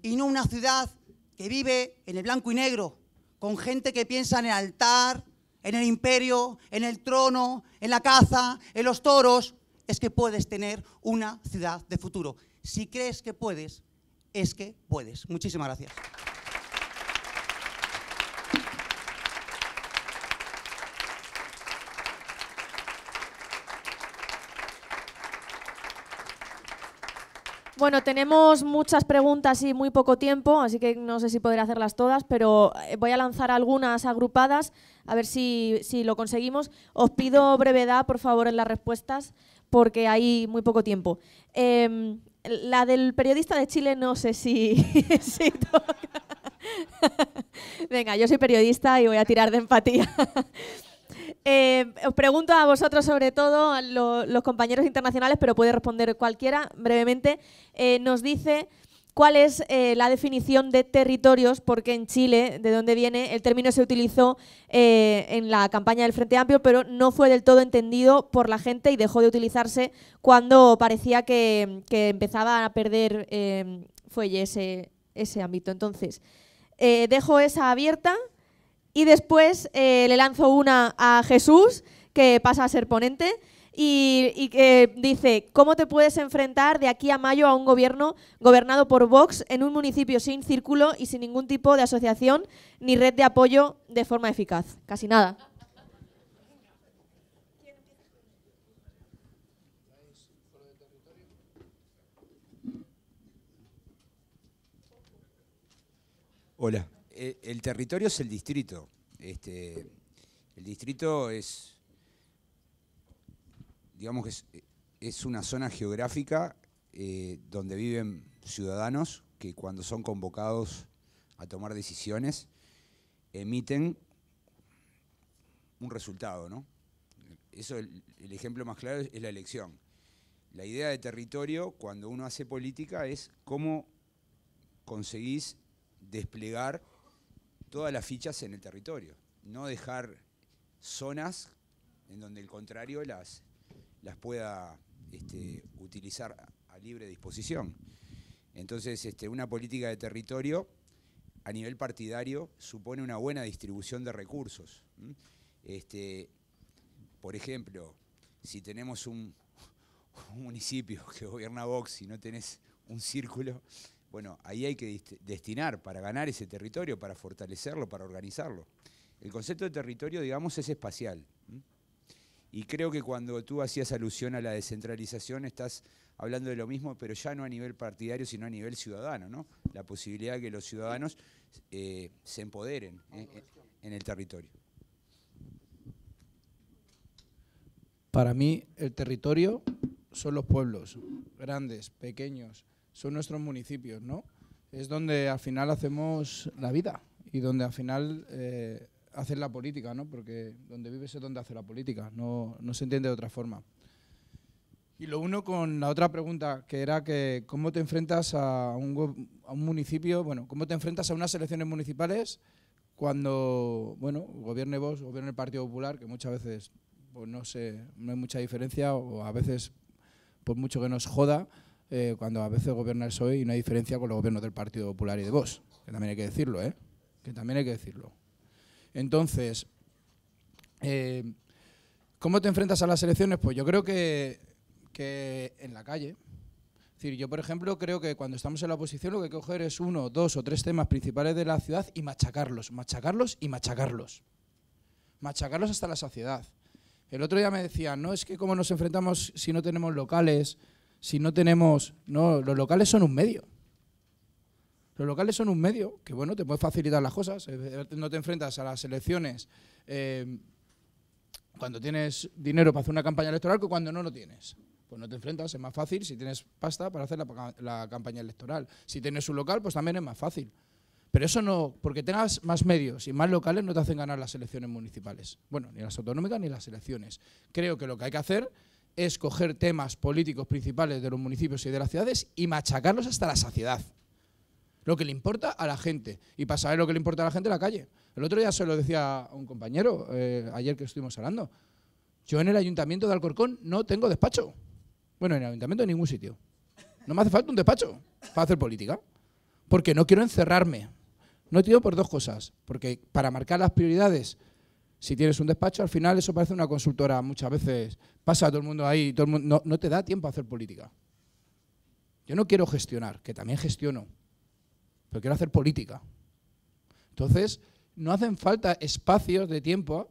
y no una ciudad que vive en el blanco y negro, con gente que piensa en el altar, en el imperio, en el trono, en la caza, en los toros, es que puedes tener una ciudad de futuro. Si crees que puedes, es que puedes. Muchísimas gracias. Bueno, tenemos muchas preguntas y muy poco tiempo, así que no sé si podré hacerlas todas, pero eh, voy a lanzar algunas agrupadas, a ver si, lo conseguimos. Os pido brevedad, por favor, en las respuestas, porque hay muy poco tiempo. Em, la del periodista de Chile no sé si, Venga, yo soy periodista y voy a tirar de empatía. Eh, os pregunto a vosotros sobre todo, a los compañeros internacionales, pero puede responder cualquiera brevemente. Eh, nos dice cuál es eh, la definición de territorios, porque en Chile, de dónde viene, el término se utilizó en la campaña del Frente Amplio, pero no fue del todo entendido por la gente y dejó de utilizarse cuando parecía que, empezaba a perder fuelle ese, ese ámbito. Entonces, dejo esa abierta y después eh, le lanzo una a Jesús, que pasa a ser ponente, y, que dice, ¿cómo te puedes enfrentar de aquí a mayo a un gobierno gobernado por Vox en un municipio sin círculo y sin ningún tipo de asociación ni red de apoyo de forma eficaz? Casi nada. Hola, eh, el territorio es el distrito. Este, el distrito es, digamos que es, una zona geográfica eh, donde viven ciudadanos que cuando son convocados a tomar decisiones emiten un resultado, ¿no? Eso, el, ejemplo más claro es la elección. La idea de territorio, cuando uno hace política, es cómo conseguís desplegar todas las fichas en el territorio. No dejar zonas en donde el contrario las, pueda este, utilizar a libre disposición. Entonces, este, una política de territorio a nivel partidario supone una buena distribución de recursos. Este, por ejemplo, si tenemos un, un municipio que gobierna Vox y no tenés un círculo, bueno, ahí hay que destinar para ganar ese territorio, para fortalecerlo, para organizarlo. El concepto de territorio, digamos, es espacial. Y creo que cuando tú hacías alusión a la descentralización, estás hablando de lo mismo, pero ya no a nivel partidario, sino a nivel ciudadano, ¿no? La posibilidad de que los ciudadanos eh, se empoderen ¿eh? en el territorio. Para mí, el territorio son los pueblos, grandes, pequeños, son nuestros municipios, ¿no? Es donde al final hacemos la vida y donde al final eh, la política, ¿no? Porque donde vives es donde hace la política, no, se entiende de otra forma. Y lo uno con la otra pregunta, que era que cómo te enfrentas a un, municipio, bueno, cómo te enfrentas a unas elecciones municipales cuando, bueno, gobierne vos, gobierne el Partido Popular, que muchas veces pues no sé, no hay mucha diferencia o a veces por mucho que nos joda, eh, cuando a veces gobierna el PSOE y hay diferencia con los gobiernos del Partido Popular y de vos que también hay que decirlo, ¿eh? Que también hay que decirlo. Entonces, eh, ¿cómo te enfrentas a las elecciones? Pues yo creo que, en la calle, decir, yo por ejemplo creo que cuando estamos en la oposición lo que hay que coger es uno, dos o tres temas principales de la ciudad y machacarlos, machacarlos y machacarlos. Machacarlos hasta la saciedad. El otro día me decían, no es que cómo nos enfrentamos si no tenemos locales, si no tenemos... No, los locales son un medio. Los locales son un medio que, bueno, te puede facilitar las cosas. No te enfrentas a las elecciones eh, cuando tienes dinero para hacer una campaña electoral que cuando no lo tienes. Pues no te enfrentas, es más fácil si tienes pasta para hacer la, la campaña electoral. Si tienes un local, pues también es más fácil. Pero eso no, porque tengas más medios y más locales no te hacen ganar las elecciones municipales. Bueno, ni las autonómicas ni las elecciones. Creo que lo que hay que hacer es coger temas políticos principales de los municipios y de las ciudades y machacarlos hasta la saciedad. Lo que le importa a la gente. Y para saber lo que le importa a la gente, la calle. El otro día se lo decía a un compañero, eh, ayer que estuvimos hablando. Yo en el ayuntamiento de Alcorcón no tengo despacho. Bueno, en el ayuntamiento en ningún sitio. No me hace falta un despacho para hacer política. Porque no quiero encerrarme. No tirado por dos cosas. Porque para marcar las prioridades si tienes un despacho, al final eso parece una consultora. Muchas veces pasa todo el mundo ahí, todo el mundo, no, te da tiempo a hacer política. Yo no quiero gestionar, que también gestiono, pero quiero hacer política. Entonces, no hacen falta espacios de tiempo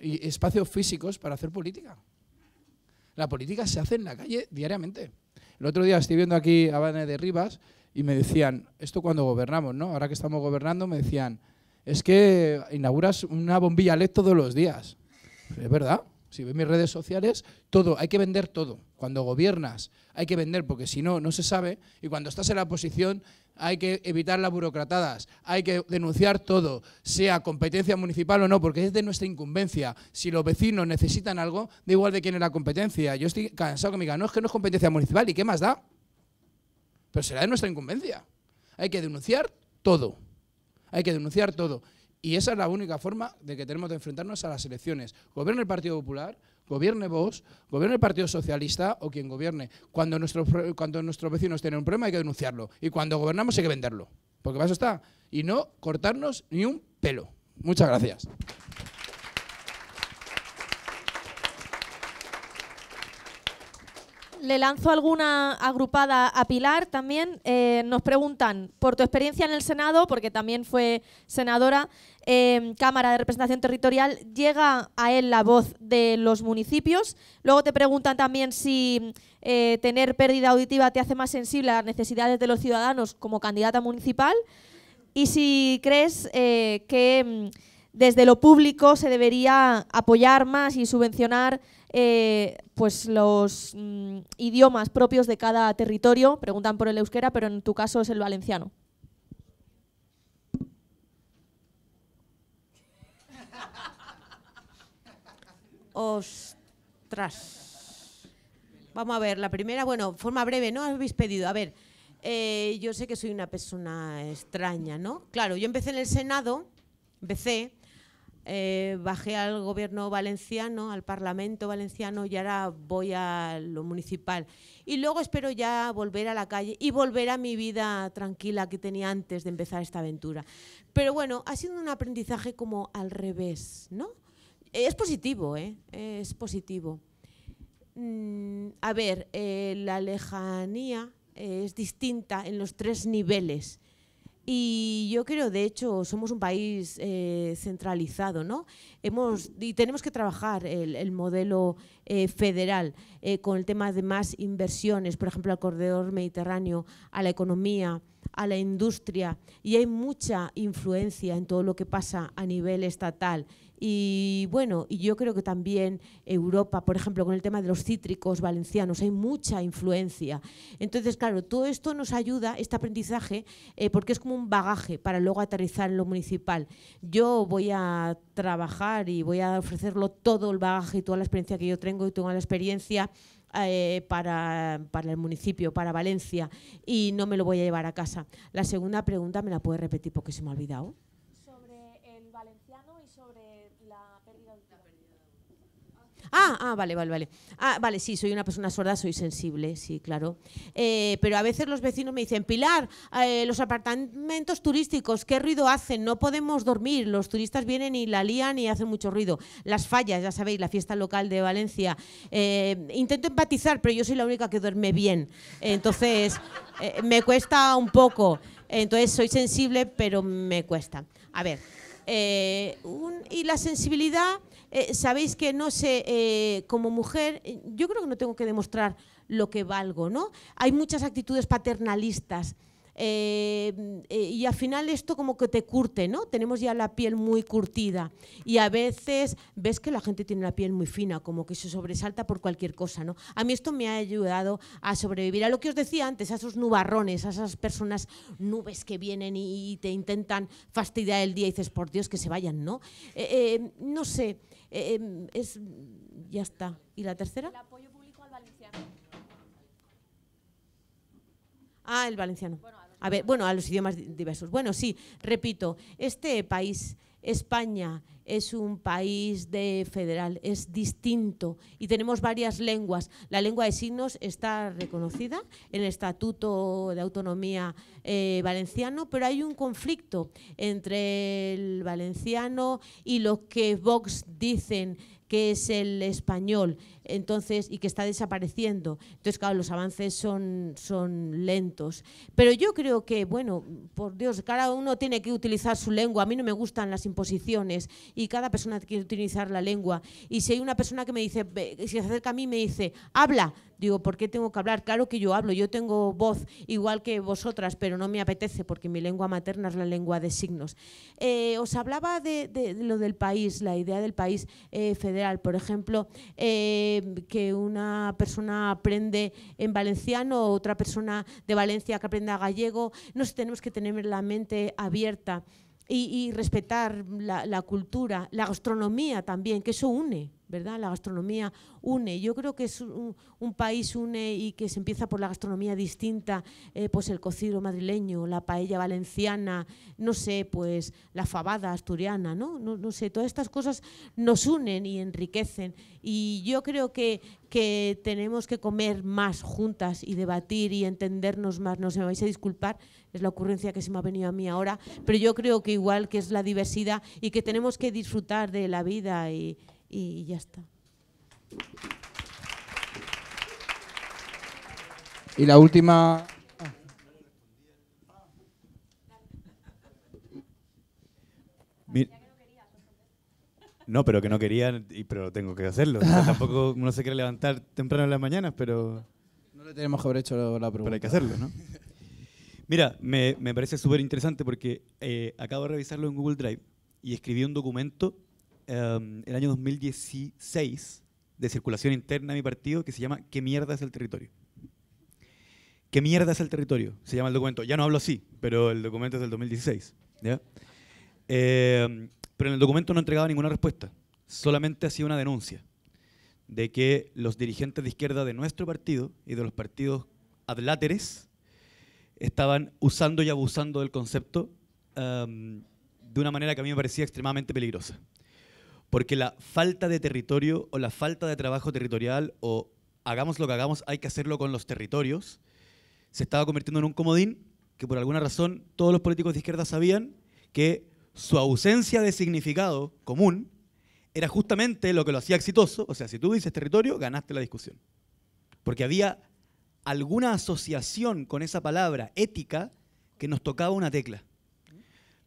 y espacios físicos para hacer política. La política se hace en la calle diariamente. El otro día estoy viendo aquí a Bane de Rivas y me decían, esto cuando gobernamos, ¿no? Ahora que estamos gobernando, me decían, es que inauguras una bombilla LED todos los días. Es verdad. Si ves mis redes sociales, todo, hay que vender todo. Cuando gobiernas hay que vender porque si no, no se sabe. Y cuando estás en la oposición hay que evitar las burocratadas, hay que denunciar todo, sea competencia municipal o no, porque es de nuestra incumbencia. Si los vecinos necesitan algo, da igual de quién es la competencia. Yo estoy cansado que me digan, no, es que no es competencia municipal, ¿y qué más da? Pero será de nuestra incumbencia. Hay que denunciar todo hay que denunciar todo. Y esa es la única forma de que tenemos de enfrentarnos a las elecciones. Gobierne el Partido Popular, gobierne vos, gobierne el Partido Socialista o quien gobierne. Cuando, nuestros, cuando nuestros vecinos tienen un problema hay que denunciarlo. Y cuando gobernamos hay que venderlo. Porque para eso está. Y no cortarnos ni un pelo. Muchas gracias. le lanzo alguna agrupada a Pilar también. Eh, nos preguntan por tu experiencia en el Senado, porque también fue senadora, em, Cámara de Representación Territorial, llega a él la voz de los municipios. Luego te preguntan también si eh, tener pérdida auditiva te hace más sensible a las necesidades de los ciudadanos como candidata municipal y si crees eh, que em, desde lo público se debería apoyar más y subvencionar eh, pues los mm, idiomas propios de cada territorio. Preguntan por el euskera, pero en tu caso es el valenciano. Ostras. Vamos a ver, la primera, bueno, forma breve, ¿no? Habéis pedido, a ver, eh, yo sé que soy una persona extraña, ¿no? Claro, yo empecé en el Senado, empecé, eh, bajé al gobierno valenciano, al Parlamento valenciano y ahora voy a lo municipal. Y luego espero ya volver a la calle y volver a mi vida tranquila que tenía antes de empezar esta aventura. Pero bueno, ha sido un aprendizaje como al revés, ¿no? Es positivo, ¿eh? Es positivo. Mm, a ver, eh, la lejanía eh, es distinta en los tres niveles. Y yo creo, de hecho, somos un país eh, centralizado, ¿no? Hemos, y tenemos que trabajar el, el modelo eh, federal eh, con el tema de más inversiones, por ejemplo, al corredor mediterráneo, a la economía, a la industria. Y hay mucha influencia en todo lo que pasa a nivel estatal. Y bueno, y yo creo que también Europa, por ejemplo, con el tema de los cítricos valencianos, hay mucha influencia. Entonces, claro, todo esto nos ayuda, este aprendizaje, eh, porque es como un bagaje para luego aterrizar en lo municipal. Yo voy a trabajar y voy a ofrecerlo todo el bagaje y toda la experiencia que yo tengo y tengo la experiencia eh, para, para, el municipio, para Valencia, y no me lo voy a llevar a casa. La segunda pregunta me la puede repetir porque se me ha olvidado. Sobre el valenciano y sobre Ah, ah, vale, vale, vale. Ah, vale, sí, soy una persona sorda, soy sensible, sí, claro. Eh, pero a veces los vecinos me dicen, Pilar, eh, los apartamentos turísticos, ¿qué ruido hacen? No podemos dormir, los turistas vienen y la lían y hacen mucho ruido. Las fallas, ya sabéis, la fiesta local de Valencia. Eh, intento empatizar, pero yo soy la única que duerme bien. Entonces, me cuesta un poco. Entonces, soy sensible, pero me cuesta. A ver. Eh, y la sensibilidad, eh, sabéis que no sé, eh, como mujer, yo creo que no tengo que demostrar lo que valgo, ¿no? Hay muchas actitudes paternalistas. Em, eh, y al final esto como que te curte, ¿no? Tenemos ya la piel muy curtida y a veces ves que la gente tiene la piel muy fina, como que se sobresalta por cualquier cosa, ¿no? A mí esto me ha ayudado a sobrevivir a lo que os decía antes, a esos nubarrones, a esas personas nubes que vienen y, te intentan fastidiar el día y dices, por Dios, que se vayan, ¿no? Eh, eh, no sé, em, es, ya está. ¿Y la tercera? El apoyo público al valenciano. Ah, el valenciano. Bueno, a ver, bueno, a los idiomas diversos. Bueno, sí, repito, este país, España, es un país de federal, es distinto y tenemos varias lenguas. La lengua de signos está reconocida en el Estatuto de Autonomía eh, Valenciano, pero hay un conflicto entre el valenciano y lo que Vox dicen que es el español, entonces, y que está desapareciendo. Entonces, claro, los avances son, son lentos. Pero yo creo que, bueno, por Dios, cada uno tiene que utilizar su lengua. A mí no me gustan las imposiciones y cada persona tiene que utilizar la lengua. Y si hay una persona que me dice, si se acerca a mí me dice, habla, digo, ¿por qué tengo que hablar? Claro que yo hablo, yo tengo voz igual que vosotras, pero no me apetece porque mi lengua materna es la lengua de signos. Eh, os hablaba de, lo del país, la idea del país eh, federal, por ejemplo, eh, que una persona aprende en valenciano, otra persona de Valencia que aprenda gallego, nos tenemos que tener la mente abierta. Y, respetar la cultura, la gastronomía también, que eso une. La gastronomía une. Yo creo que es un, país une y que se empieza por la gastronomía distinta, eh, pues el cocido madrileño, la paella valenciana, no sé, pues la fabada asturiana, ¿no? No, no sé, todas estas cosas nos unen y enriquecen. Y yo creo que, que tenemos que comer más juntas y debatir y entendernos más. No se me vais a disculpar, es la ocurrencia que se me ha venido a mí ahora, pero yo creo que igual que es la diversidad y que tenemos que disfrutar de la vida y, y ya está. Y la última... No, pero que no quería, pero tengo que hacerlo. tampoco no se quiere levantar temprano en las mañanas, pero... No le tenemos que haber hecho la pregunta. Pero hay que hacerlo, ¿no? Mira, me, me parece súper interesante porque eh, acabo de revisarlo en Google Drive y escribí un documento Em, el año 2016 de circulación interna de mi partido que se llama ¿Qué mierda es el territorio? ¿Qué mierda es el territorio? Se llama el documento. Ya no hablo así, pero el documento es del 2016. Em, pero en el documento no entregaba ninguna respuesta, solamente hacía una denuncia de que los dirigentes de izquierda de nuestro partido y de los partidos adláteres estaban usando y abusando del concepto em, de una manera que a mí me parecía extremadamente peligrosa. Porque la falta de territorio o la falta de trabajo territorial o hagamos lo que hagamos, hay que hacerlo con los territorios, se estaba convirtiendo en un comodín que por alguna razón todos los políticos de izquierda sabían que su ausencia de significado común era justamente lo que lo hacía exitoso. O sea, si tú dices territorio, ganaste la discusión. Porque había alguna asociación con esa palabra ética que nos tocaba una tecla.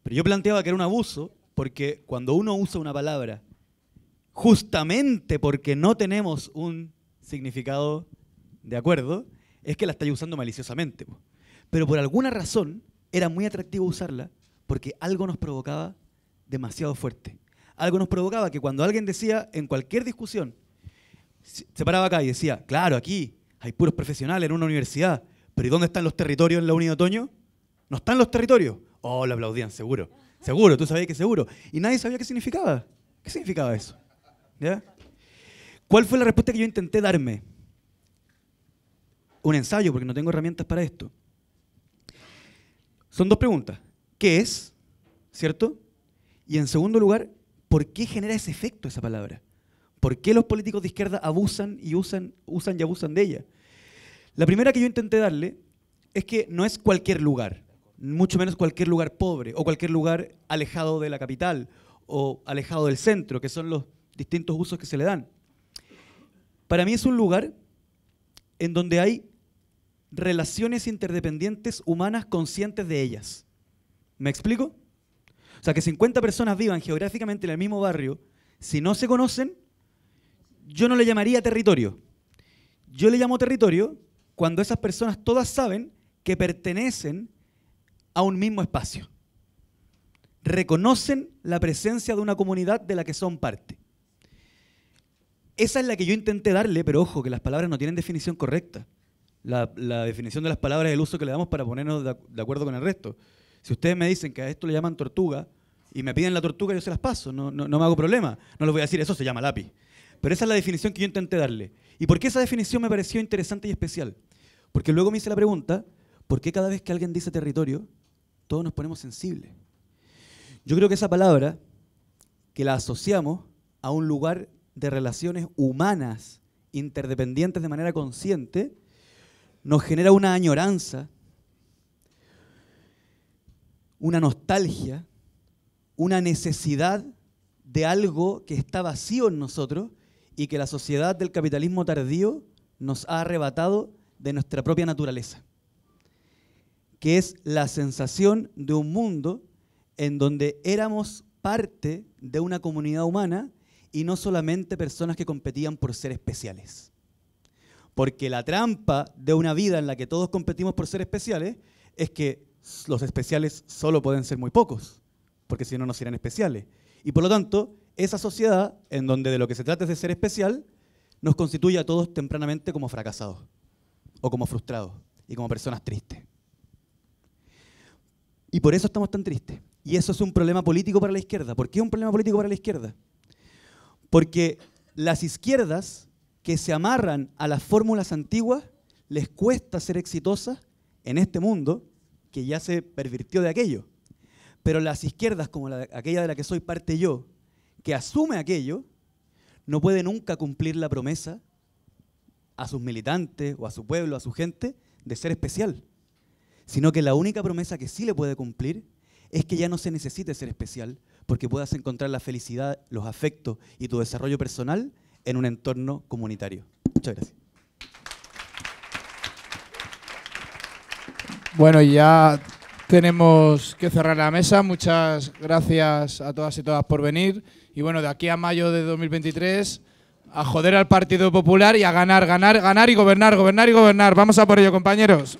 Pero yo planteaba que era un abuso porque cuando uno usa una palabra justamente porque no tenemos un significado de acuerdo, es que la estáis usando maliciosamente. Pero por alguna razón era muy atractivo usarla porque algo nos provocaba demasiado fuerte. Algo nos provocaba que cuando alguien decía en cualquier discusión, se paraba acá y decía, claro, aquí hay puros profesionales en una universidad, pero ¿y dónde están los territorios en la Unión de Otoño? No están los territorios. Oh, lo aplaudían, seguro. Seguro, tú sabías que seguro. Y nadie sabía qué significaba. ¿Qué significaba eso? ¿Ya? ¿Cuál fue la respuesta que yo intenté darme? Un ensayo, porque no tengo herramientas para esto. Son dos preguntas. ¿Qué es? ¿Cierto? Y en segundo lugar, ¿por qué genera ese efecto esa palabra? ¿Por qué los políticos de izquierda abusan y usan, usan y abusan de ella? La primera que yo intenté darle es que no es cualquier lugar, mucho menos cualquier lugar pobre o cualquier lugar alejado de la capital o alejado del centro, que son los distintos usos que se le dan. Para mí es un lugar en donde hay relaciones interdependientes humanas conscientes de ellas. ¿Me explico? O sea, que 50 personas vivan geográficamente en el mismo barrio, si no se conocen, yo no le llamaría territorio. Yo le llamo territorio cuando esas personas todas saben que pertenecen a un mismo espacio. Reconocen la presencia de una comunidad de la que son parte. Esa es la que yo intenté darle, pero ojo, que las palabras no tienen definición correcta. La, definición de las palabras es el uso que le damos para ponernos de, acuerdo con el resto. Si ustedes me dicen que a esto le llaman tortuga y me piden la tortuga, yo se las paso, no, no, no me hago problema. No les voy a decir, eso se llama lápiz. Pero esa es la definición que yo intenté darle. ¿Y por qué esa definición me pareció interesante y especial? Porque luego me hice la pregunta, ¿por qué cada vez que alguien dice territorio, todos nos ponemos sensibles? Yo creo que esa palabra, que la asociamos a un lugar de relaciones humanas interdependientes de manera consciente, nos genera una añoranza, una nostalgia, una necesidad de algo que está vacío en nosotros y que la sociedad del capitalismo tardío nos ha arrebatado de nuestra propia naturaleza, que es la sensación de un mundo en donde éramos parte de una comunidad humana y no solamente personas que competían por ser especiales. Porque la trampa de una vida en la que todos competimos por ser especiales es que los especiales solo pueden ser muy pocos, porque si no, no serían especiales. Y por lo tanto, esa sociedad, en donde de lo que se trata es de ser especial, nos constituye a todos tempranamente como fracasados, o como frustrados, y como personas tristes. Y por eso estamos tan tristes. Y eso es un problema político para la izquierda. ¿Por qué es un problema político para la izquierda? Porque las izquierdas que se amarran a las fórmulas antiguas les cuesta ser exitosas en este mundo que ya se pervirtió de aquello. Pero las izquierdas, como aquella de la que soy parte yo, que asume aquello, no puede nunca cumplir la promesa a sus militantes o a su pueblo, a su gente, de ser especial. Sino que la única promesa que sí le puede cumplir es que ya no se necesite ser especial, porque puedas encontrar la felicidad, los afectos y tu desarrollo personal en un entorno comunitario. Muchas gracias. Bueno, ya tenemos que cerrar la mesa. Muchas gracias a todas y todas por venir. Y bueno, de aquí a mayo de 2023, a joder al Partido Popular y a ganar, ganar, ganar y gobernar, gobernar y gobernar. Vamos a por ello, compañeros.